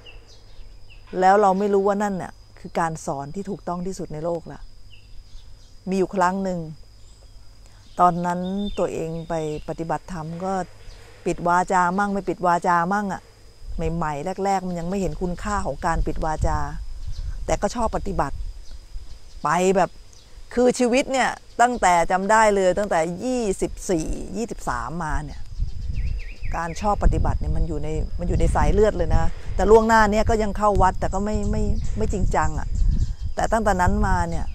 แล้วเราไม่รู้ว่านั่นน่ะคือการสอนที่ถูกต้องที่สุดในโลกละ มีอยู่ครั้งหนึ่ง ตอนนั้นตัวเองไปปฏิบัติธรรมก็ปิดวาจามั่งไม่ปิดวาจา มั่งอะ่ะ ใหม่ ๆ แรก ๆ มันยังไม่เห็นคุณค่าของการปิดวาจา แต่ก็ชอบปฏิบัติไปแบบคือ ชีวิตเนี่ยตั้งแต่จำได้เลยตั้งแต่ 24 23 มาเนี่ยการชอบปฏิบัติเนี่ยมันอยู่ในมันอยู่ในสายเลือดเลยนะ แต่ล่วงหน้าเนี่ยก็ยังเข้าวัดแต่ก็ไม่ไม่ไม่จริงจังอะ่ะแต่ตั้งแต่นั้นมาเนี่ย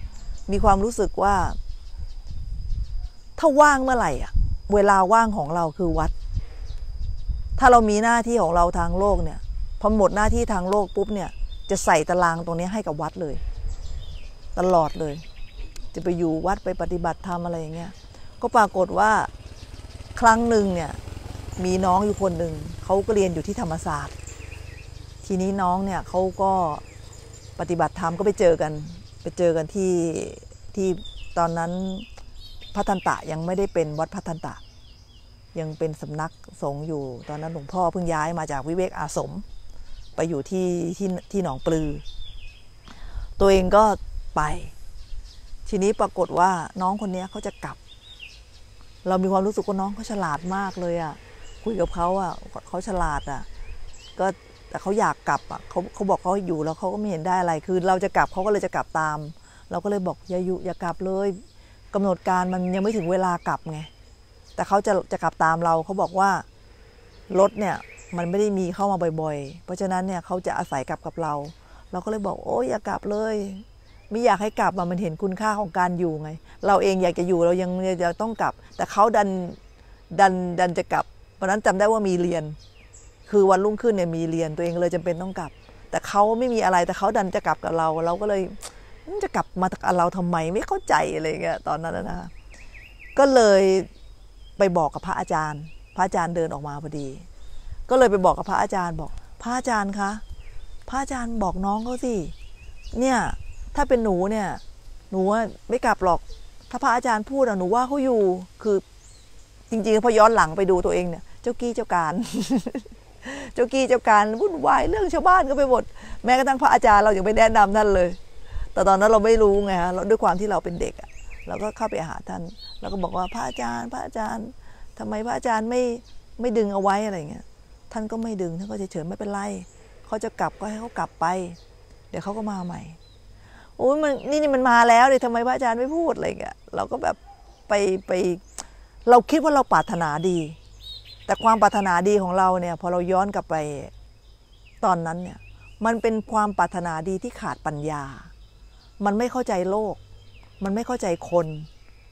มีความรู้สึกว่า ถ้าว่างเมื่อไหร่อ่ะ เวลาว่างของเราคือวัด ถ้าเรามีหน้าที่ของเราทางโลกเนี่ยพอหมดหน้าที่ทางโลกปุ๊บเนี่ยจะใส่ตารางตรงนี้ให้กับวัดเลยตลอดเลยจะไปอยู่วัดไปปฏิบัติธรรมอะไรอย่างเงี้ยก็ปรากฏว่าครั้งหนึ่งเนี่ย มีน้องอยู่คนหนึ่งเขาก็เรียนอยู่ที่ธรรมศาสตร์ ทีนี้น้องเนี่ยเขาก็ปฏิบัติธรรมก็ไปเจอกัน ไปเจอกันที่ที่ตอนนั้นพัทันตะยังไม่ได้เป็นวัดพัทันตะ ยังเป็นสำนักสงฆ์อยู่ตอนนั้นหลวงพ่อเพิ่งย้ายมาจากวิเวกอาสม ไปอยู่ที่ที่ที่หนองปลือ ตัวเองก็ไปทีนี้ปรากฏว่าน้องคนนี้เขาจะกลับ เรามีความรู้สึกว่าน้องเขาฉลาดมากเลยอะ่ะ คุยกับเขาอะ่ะเขาฉลาดอะ่ะก็แต่เขาอยากกลับอะ่ะเขาเขาบอกเขาอยู่แล้วเขาก็ไม่เห็นได้อะไรคือเราจะกลับเขาก็เลยจะกลับตาม เราก็เลยบอก อย่าอยู่อย่ากลับเลย กำหนดการมันยังไม่ถึงเวลากลับไงแต่เขาจะจะกลับตามเราเขาบอกว่ารถเนี่ย มันไม่ได้มีเข้ามาบ่อย ๆ เพราะฉะนั้นเนี่ยเขาจะอาศัยกลับกับเรา เราก็เลยบอกโอ้ยอย่ากลับเลยไม่อยากให้กลับมามันเห็นคุณค่าของการอยู่ไง เราเองอยากจะอยู่เรายังจะต้องกลับ แต่เขาดันดันดันจะกลับ เพราะนั้นจำได้ว่ามีเรียนคือวันรุ่งขึ้นเนี่ยมีเรียนตัวเองเลยจำเป็นต้องกลับ แต่เขาไม่มีอะไรแต่เขาดันจะกลับกับเราเราก็เลยจะกลับมาตักเราทำไมไม่เข้าใจอะไรเงี้ยตอนนั้นนะ ก็เลยไปบอกกับพระอาจารย์ พระอาจารย์เดินออกมาพอดี ก็เลยไปบอกกับพระอาจารย์บอก พระอาจารย์คะ พระอาจารย์บอกน้องเขาสิเนี่ยถ้าเป็นหนูเนี่ยหนูไม่กลับหรอก ถ้าพระอาจารย์พูดอะหนูว่าเขาอยู่คือจริงๆพอย้อนหลังไปดูตัวเองเนี่ยเจ้ากี้เจ้าการ เจ้ากี้เจ้าการวุ่นวายเรื่องชาวบ้านก็ไปหมดแม้กระทั่งพระอาจารย์เรายังไปแนะนำท่านเลย แต่ตอนนั้นเราไม่รู้ไงฮะเราด้วยความที่เราเป็นเด็กอะเราก็เข้าไปหาท่านเราก็บอกว่าพระอาจารย์พระอาจารย์ ทำไมพระอาจารย์ไม่ไม่ดึงเอาไว้อะไรเงี้ย ท่านก็ไม่ดึงท่านก็เฉยๆไม่เป็นไรเขาจะกลับก็ให้เขากลับไป เดี๋ยวเขาก็มาใหม่โอ้ยมันนี่นี่มันมาแล้วเลยทำไมพระอาจารย์ไม่พูดอะไรเงี้ยเราก็แบบไปไปเราคิดว่าเราปรารถนาดี แต่ความปรารถนาดีของเราเนี่ยพอเราย้อนกลับไปตอนนั้นเนี่ยมันเป็นความปรารถนาดีที่ขาดปัญญา มันไม่เข้าใจโลก มันไม่เข้าใจคน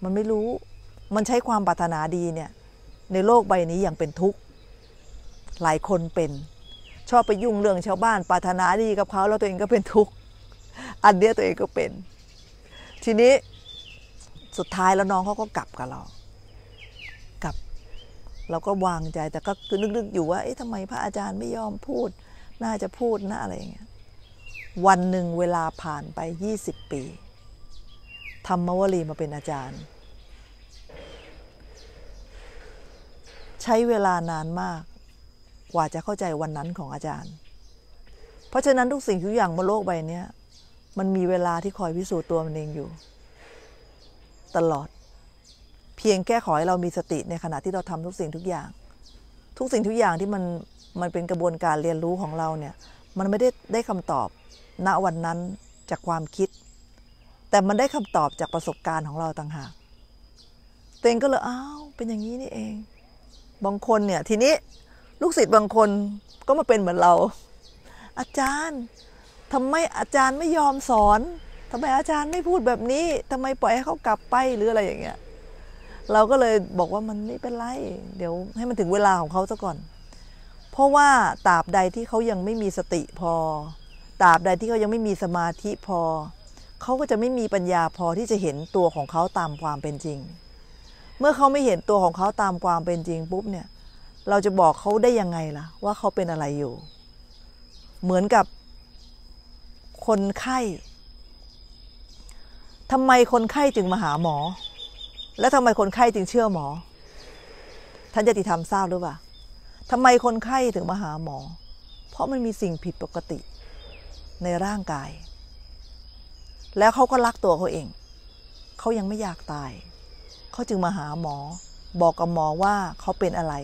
มันไม่รู้มันใช้ความปรารถนาดีเนี่ยในโลกใบนี้อย่างเป็นทุกข์หลายคนเป็น ชอบไปยุ่งเรื่องชาวบ้าน ปรารถนาดีกับเขาแล้วตัวเองก็เป็นทุกข์อันเนี้ยตัวเองก็เป็น ทีนี้สุดท้ายแล้วน้องเขาก็กลับกับเรากลับ เราก็วางใจแต่ก็คือนึกๆอยู่ว่าเอ๊ะทำไมพระอาจารย์ไม่ยอมพูดน่าจะพูดนะอะไรอย่างเงี้ยวันหนึ่งเวลาผ่านไปยี่สิบปีธรรมวลีมาเป็นอาจารย์ ใช้เวลานานมาก กว่าจะเข้าใจวันนั้นของอาจารย์ เพราะฉะนั้นทุกสิ่งทุกอย่างบนโลกใบนี้มันมีเวลาที่คอยพิสูจน์ตัวมันเองอยู่ ตลอด เพียงแค่ขอให้เรามีสติในขณะที่เราทำทุกสิ่งทุกอย่าง ทุกสิ่งทุกอย่างที่มันมันเป็นกระบวนการเรียนรู้ของเราเนี่ยมันไม่ได้ได้คำตอบณวันนั้นจากความคิด แต่มันได้คำตอบจากประสบการณ์ของเราต่างหากตัวเองก็เลยอ้าวเป็นอย่างนี้นี่เอง บางคนเนี่ยทีนี้ลูกศิษย์บางคนก็มาเป็นเหมือนเรา อาจารย์ทำไมอาจารย์ไม่ยอมสอน ทำไมอาจารย์ไม่พูดแบบนี้ทำไมปล่อยให้เขากลับไปหรืออะไรอย่างเงี้ย เราก็เลยบอกว่ามันไม่เป็นไร เดี๋ยว ให้มันถึงเวลาของเขาซะก่อน เพราะว่าตราบใดที่เขายังไม่มีสติพอตราบใดที่เขายังไม่มีสมาธิพอ เขาก็จะไม่มีปัญญาพอที่จะเห็นตัวของเขาตามความเป็นจริง เมื่อเขาไม่เห็นตัวของเขาตามความเป็นจริงปุ๊บเนี่ย เราจะบอกเขาได้ยังไงล่ะ ว่าเขาเป็นอะไรอยู่ เหมือนกับคนไข้ทำไมคนไข้จึงมาหาหมอ และทำไมคนไข้จึงเชื่อหมอ ท่านจะติธรรมทราบหรือเปล่าทำไมคนไข้ถึงมาหาหมอ เพราะมันมีสิ่งผิดปกติในร่างกาย แล้วเขาก็รักตัวเขาเองเขายังไม่อยากตายเขาจึงมาหาหมอ บอกกับหมอว่าเขาเป็นอะไร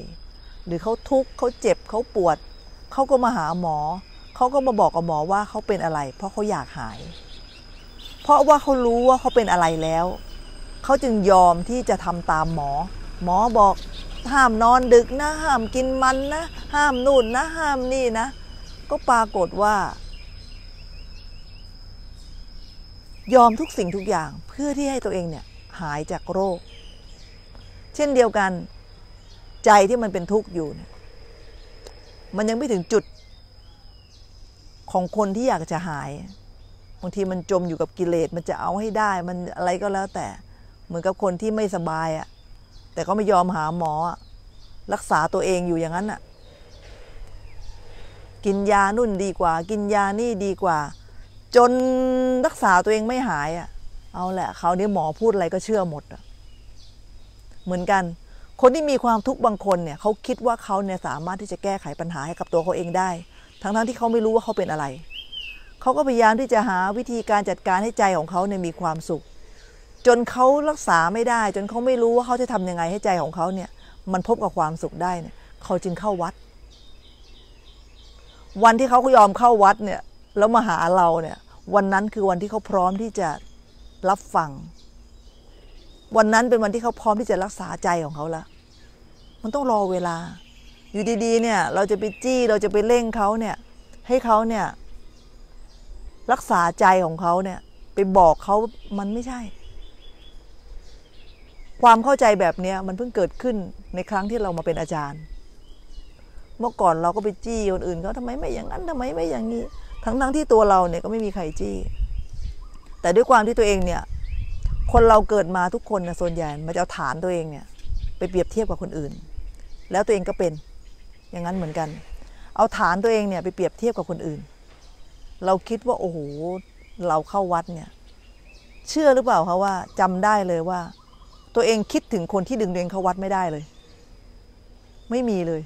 หรือเขาทุกข์เขาเจ็บเขาปวดเขาก็มาหาหมอเขาก็มาบอกกับหมอว่าเขาเป็นอะไร เพราะเขาอยากหาย เพราะว่าเขารู้ว่าเขาเป็นอะไรแล้วเขาจึงยอมที่จะทำตามหมอ หมอบอกห้ามนอนดึกนะห้ามกินมันนะห้ามนู่นนะ ห้ามนี่นะ ก็ปรากฏว่า ยอมทุกสิ่งทุกอย่าง เพื่อที่ให้ตัวเองเนี่ยหายจากโรค เช่นเดียวกัน ใจที่มันเป็นทุกข์อยู่เนี่ยมันยังไม่ถึงจุดของคนที่อยากจะหายบางทีมันจมอยู่กับกิเลสมันจะเอาให้ได้ มันอะไรก็แล้ว แต่ เหมือนกับคนที่ไม่สบายอะ่ะ แต่ก็ไม่ยอมหาหมอรักษาตัวเองอยู่อย่างนั้นอะ่ะ กินยานุ่นดีกว่า กินยานี่ดีกว่า จนรักษาตัวเองไม่หายอะ่ะเอาแหละเขาเนี่ยหมอพูดอะไรก็เชื่อหมดอะ่ะ เหมือนกัน คนที่มีความทุกข์บางคนเนี่ยเขาคิดว่าเขาเนี่ยสามารถที่จะแก้ไขปัญหาให้กับตัวเขาเองได้ทั้งๆทที่เขาไม่รู้ว่าเขาเป็นอะไร เขาก็พยายามที่จะหาวิธีการจัดการให้ใจของเขาเนี่ยมีความสุข จนเขารักษาไม่ได้ จนเขาไม่รู้ว่าเขาจะทํำยังไงให้ใจของเขาเนี่ย มันพบกับความสุขได้เนี่ยเขาจึงเข้าวัด วันที่เขายอมเข้าวัดเนี่ย แล้วมาหาเราเนี่ย วันนั้นคือวันที่เขาพร้อมที่จะรับฟัง วันนั้นเป็นวันที่เขาพร้อมที่จะรักษาใจของเขาละมันต้องรอเวลาอยู่ดีๆ เนี่ย เราจะไปจี้ เราจะไปเร่งเขาเนี่ย ให้เขาเนี่ย รักษาใจของเขาเนี่ยไปบอกเขามันไม่ใช่ ความเข้าใจแบบเนี้ยมันเพิ่งเกิดขึ้นในครั้งที่เรามาเป็นอาจารย์ เมื่อก่อนเราก็ไปจี้คนอื่นเขาทำไมไม่อย่างนั้น ทำไมไม่อย่างนี้ ทั้งทั้งที่ตัวเราเนี่ยก็ไม่มีใครจี้ แต่ด้วยความที่ตัวเองเนี่ย คนเราเกิดมาทุกคนนะส่วนใหญ่มันจะเอาฐานตัวเองเนี่ย ไปเปรียบเทียบกับคนอื่น แล้วตัวเองก็เป็นอย่างนั้น เหมือนกัน เอาฐานตัวเองเนี่ย ไปเปรียบเทียบกับคนอื่น เราคิดว่าโอ้โหเราเข้าวัดเนี่ย เชื่อหรือเปล่าคะว่า จำได้เลยว่า ตัวเองคิดถึงคนที่ดึงเดงเข้าวัดไม่ได้เลย ไม่มีเลย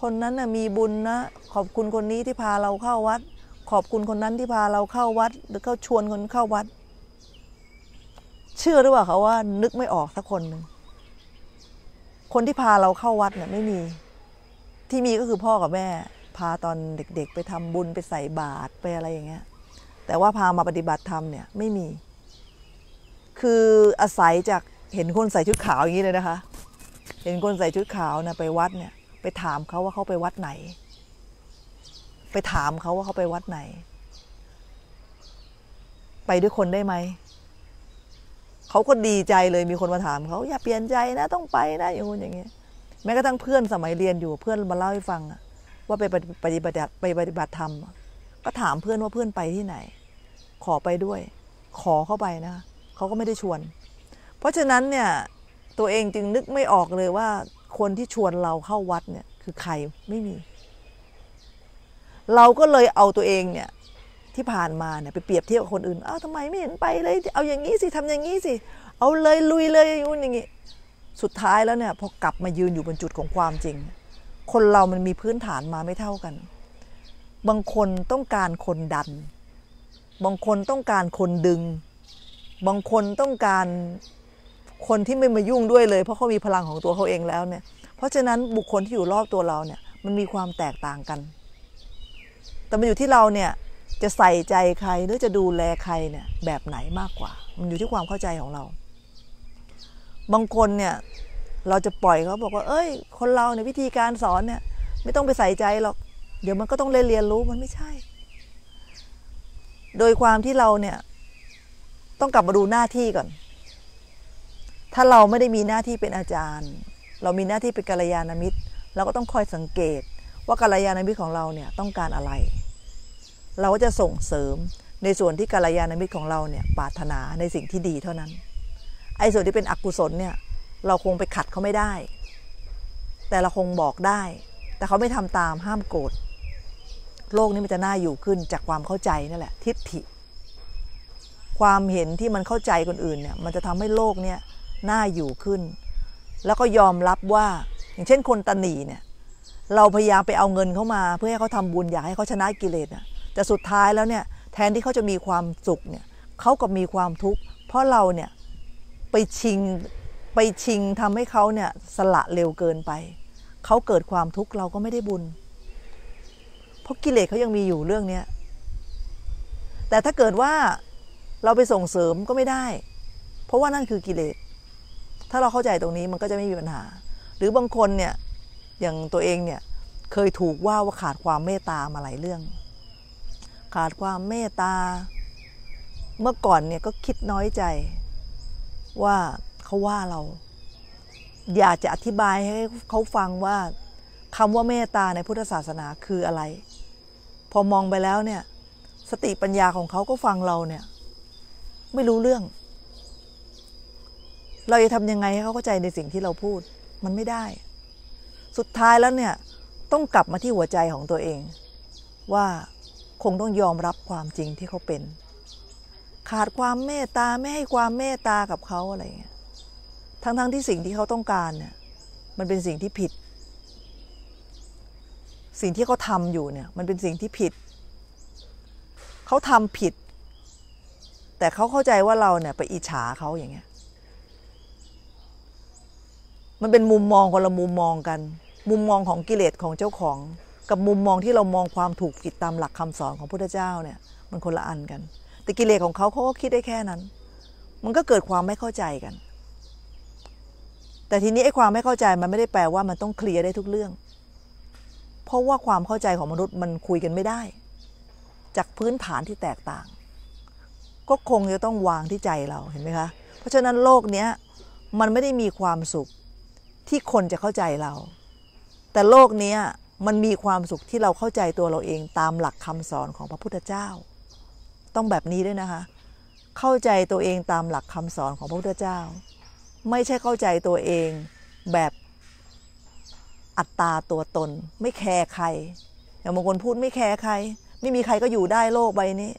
คนนั้นนะมีบุญนะ ขอบคุณคนนี้ที่พาเราเข้าวัด ขอบคุณคนนั้นที่พาเราเข้าวัด หรือเขาชวนคนเข้าวัด เชื่อหรือเปล่าคะว่า นึกไม่ออกสักคนหนึ่งคนที่พาเราเข้าวัดเนี่ยไม่มี ที่มีก็คือพ่อกับแม่ พาตอนเด็ก ๆ ไปทำบุญไปใส่บาตรไปอะไรอย่างเงี้ย แต่ว่าพามาปฏิบัติธรรมเนี่ยไม่มี คืออาศัยจากเห็นคนใส่ชุดขาวอย่างนี้เลยนะคะ เห็นคนใส่ชุดขาวนะไปวัดเนี่ย ไปถามเขาว่าเขาไปวัดไหน ไปถามเขาว่าเขาไปวัดไหน ไปด้วยคนได้ไหมเขาก็ดีใจเลยมีคนมาถามเขา อย่าเปลี่ยนใจนะ ต้องไปนะอย่างนู้อย่างเงี้ยแม้กระทั่งเพื่อนสมัยเรียนอยู่เพื่อนมาเล่าให้ฟังว่าไปปฏิบัติไปปฏิบัติธรรมก็ถามเพื่อนว่าเพื่อนไปที่ไหน ขอไปด้วย ขอเข้าไปนะเขาก็ไม่ได้ชวน เพราะฉะนั้นเนี่ย ตัวเองจึงนึกไม่ออกเลยว่า คนที่ชวนเราเข้าวัดเนี่ย คือใครไม่มี เราก็เลยเอาตัวเองเนี่ยที่ผ่านมาเนี่ยไปเปรียบเทียบกับคนอื่นอ้าวทำไมไม่เห็นไปเลย เอาอย่างนี้สิทำอย่างนี้สิ เอาเลยลุยเลยอย่างนูอย่างนี้ สุดท้ายแล้วเนี่ยพอกลับมายืนอยู่บนจุดของความจริง คนเรามันมีพื้นฐานมาไม่เท่ากัน บางคนต้องการคนดัน บางคนต้องการคนดึง บางคนต้องการคนที่ไม่มายุ่งด้วยเลย เพราะเขามีพลังของตัวเขาเองแล้วเนี่ย เพราะฉะนั้นบุคคลที่อยู่รอบตัวเราเนี่ย มันมีความแตกต่างกัน แต่มันอยู่ที่เราเนี่ยจะใส่ใจใครหรือจะดูแลใครเนี่ย แบบไหนมากกว่า มันอยู่ที่ความเข้าใจของเรา บางคนเนี่ย เราจะปล่อยเขาบอกว่า เอ้ยคนเราในวิธีการสอนเนี่ย ไม่ต้องไปใส่ใจหรอกเดี๋ยวมันก็ต้องเรียนเรียนรู้มันไม่ใช่ โดยความที่เราเนี่ย ต้องกลับมาดูหน้าที่ก่อน ถ้าเราไม่ได้มีหน้าที่เป็นอาจารย์ เรามีหน้าที่เป็นกัลยาณมิตรเราก็ต้องคอยสังเกต ว่ากัลยาณมิตรของเราเนี่ย ต้องการอะไรเราก็จะส่งเสริมในส่วนที่กัลยาณมิตรของเราเนี่ยปรารถนาในสิ่งที่ดีเท่านั้น ไอ้ส่วนที่เป็นอกุศลเนี่ย เราคงไปขัดเขาไม่ได้ แต่เราคงบอกได้ แต่เขาไม่ทำตามห้ามโกรธ โลกนี้มันจะน่าอยู่ขึ้นจากความเข้าใจนั่นแหละทิฏฐิ ความเห็นที่มันเข้าใจคนอื่นเนี่ยมันจะทำให้โลกเนี่ยน่าอยู่ขึ้น แล้วก็ยอมรับว่าอย่างเช่นคนตนีเนี่ยเราพยายามไปเอาเงินเข้ามา เพื่อให้เขาทำบุญอยากให้เขาชนะกิเลสอ่ะแต่สุดท้ายแล้วเนี่ยแทนที่เขาจะมีความสุขเนี่ยเขาก็มีความทุกข์เพราะเราเนี่ยไปชิงไปชิงทำให้เขาเนี่ยสละเร็วเกินไป เขาเกิดความทุกข์เราก็ไม่ได้บุญเพราะกิเลสเขายังมีอยู่เรื่องเนี้ยแต่ถ้าเกิดว่าเราไปส่งเสริมก็ไม่ได้ เพราะว่านั่นคือกิเลสถ้าเราเข้าใจตรงนี้มันก็จะไม่มีปัญหา หรือบางคนเนี่ยอย่างตัวเองเนี่ยเคยถูกว่าว่าขาดความเมตตามาหลายเรื่องขาดความเมตตา เมื่อก่อนเนี่ยก็คิดน้อยใจ ว่าเขาว่าเรา อยากจะอธิบายให้เขาฟังว่าคำว่าเมตตาในพุทธศาสนาคืออะไร พอมองไปแล้วเนี่ย สติปัญญาของเขาก็ฟังเราเนี่ย ไม่รู้เรื่อง เราจะทำยังไงให้เขาเข้าใจในสิ่งที่เราพูด มันไม่ได้ สุดท้ายแล้วเนี่ย ต้องกลับมาที่หัวใจของตัวเองว่าคงต้องยอมรับความจริงที่เขาเป็น ขาดความเมตตาไม่ให้ความเมตตากับเขาอะไรเงี้ยทั้งๆทที่สิ่งที่เขาต้องการเนี่ย มันเป็นสิ่งที่ผิด สิ่งที่เขาทำอยู่เนี่ย มันเป็นสิ่งที่ผิด เขาทำผิด แต่เขาเข้าใจว่าเราเนี่ยไปอิจฉาเขาอย่างเงี้ยมันเป็นมุมมองคนละมุมมองกัน มุมมองของกิเลสของเจ้าของกับมุมมองที่เรามองความถูกผิดตามหลักคำสอนของพุทธเจ้าเนี่ย มันคนละอันกัน แต่กิเลสขของเขาเขาก็คิดได้แค่นั้น มันก็เกิดความไม่เข้าใจกัน แต่ทีนี้ไอ้ความไม่เข้าใจมันไม่ได้แปลว่ามันต้องเคลียร์ได้ทุกเรื่อง เพราะว่าความเข้าใจของมนุษย์มันคุยกันไม่ได้ จากพื้นฐานที่แตกต่าง ก็คงจะต้องวางที่ใจเราเห็นไหมคะ เพราะฉะนั้นโลกเนี้ย มันไม่ได้มีความสุขที่คนจะเข้าใจเรา แต่โลกนี้มันมีความสุขที่เราเข้าใจตัวเราเองตามหลักคำสอนของพระพุทธเจ้าต้องแบบนี้ด้วยนะคะ เข้าใจตัวเองตามหลักคำสอนของพระพุทธเจ้า ไม่ใช่เข้าใจตัวเองแบบอัตตาตัวตนไม่แคร์ใครอย่างบางคนพูดไม่แคร์ใคร ไม่มีใครก็อยู่ได้โลกใบนี้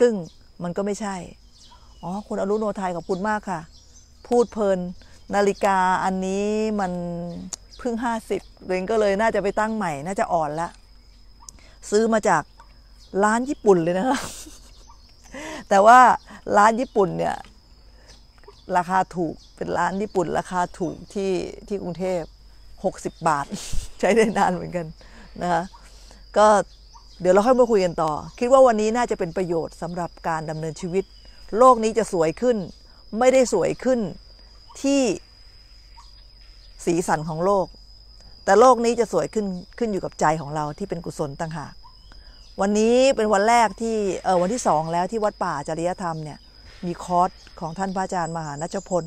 ซึ่งมันก็ไม่ใช่ อ๋อคุณอรุณโนไทยขอบคุณมากค่ะ พูดเพลิน นาฬิกาอันนี้มันเพิ่งห้าสิบเองก็เลยน่าจะไปตั้งใหม่ น่าจะอ่อนละซื้อมาจาก ร้านญี่ปุ่นเลยนะคะแต่ว่าร้านญี่ปุ่นเนี่ย ราคาถูก เป็นร้านญี่ปุ่น ราคาถูกที่ที่กรุงเทพหกสิบบาท ใช้ได้นานเหมือนกัน นะคะก็เดี๋ยวเราค่อยมาคุยกันต่อ คิดว่าวันนี้น่าจะเป็นประโยชน์สำหรับการดำเนินชีวิต โลกนี้จะสวยขึ้น ไม่ได้สวยขึ้นที่สีสันของโลก แต่โลกนี้จะสวยขึ้นขึ้นอยู่กับใจของเราที่เป็นกุศลต่างหากวันนี้เป็นวันแรกที่ เออวันที่สองแล้วที่วัดป่าจริยธรรมเนี่ย มีคอร์สของท่านพระอาจารย์มหานัชพล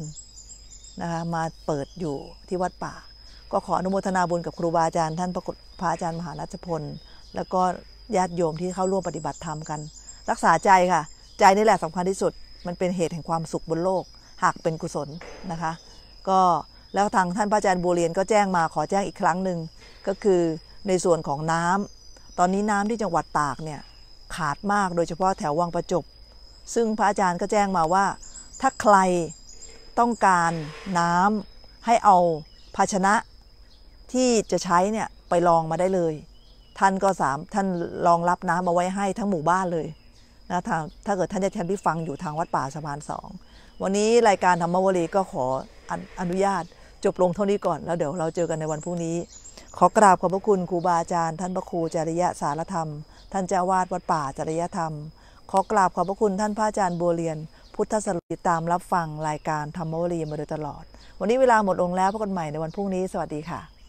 นะคะมาเปิดอยู่ที่วัดป่า ก็ขออนุโมทนาบุญกับครูบาอาจารย์ท่านพระอาจารย์มหานัชพลแล้วก็ญาติโยมที่เข้าร่วมปฏิบัติธรรมกัน รักษาใจค่ะ ใจนี่แหละสำคัญที่สุด มันเป็นเหตุแห่งความสุขบนโลก หากเป็นกุศลนะคะ ก็แล้วทางท่านพระอาจารย์บัวเรียนก็แจ้งมาขอแจ้งอีกครั้งหนึ่งก็คือในส่วนของน้ำ ตอนนี้น้ำที่จังหวัดตากเนี่ยขาดมากโดยเฉพาะแถววังประจบ ซึ่งพระอาจารย์ก็แจ้งมาว่า ถ้าใครต้องการน้ำให้เอาภาชนะที่จะใช้เนี่ยไปลองมาได้เลย ท่านก็สามท่านรองรับน้ำมาไว้ให้ทั้งหมู่บ้านเลยนะถ้าถ้าเกิดท่านจะแทนที่ฟังอยู่ทางวัดป่าสะพานสองวันนี้รายการธรรมวรีก็ขออนุญาตจบลงเท่านี้ก่อนแล้วเดี๋ยวเราเจอกันในวันพรุ่งนี้ ขอกราบขอบพระคุณครูบาอาจารย์ ท่านพระครูจริยะสารธรรม ท่านเจ้าวาดวัดป่าจริยธรรม ขอกราบขอบพระคุณท่านพระอาจารย์บัวเรียนพุทธสรติตามรับฟังรายการธรรมวรีมาโดยตลอด วันนี้เวลาหมดลงแล้วพบกันใหม่ในวันพรุ่งนี้สวัสดีค่ะ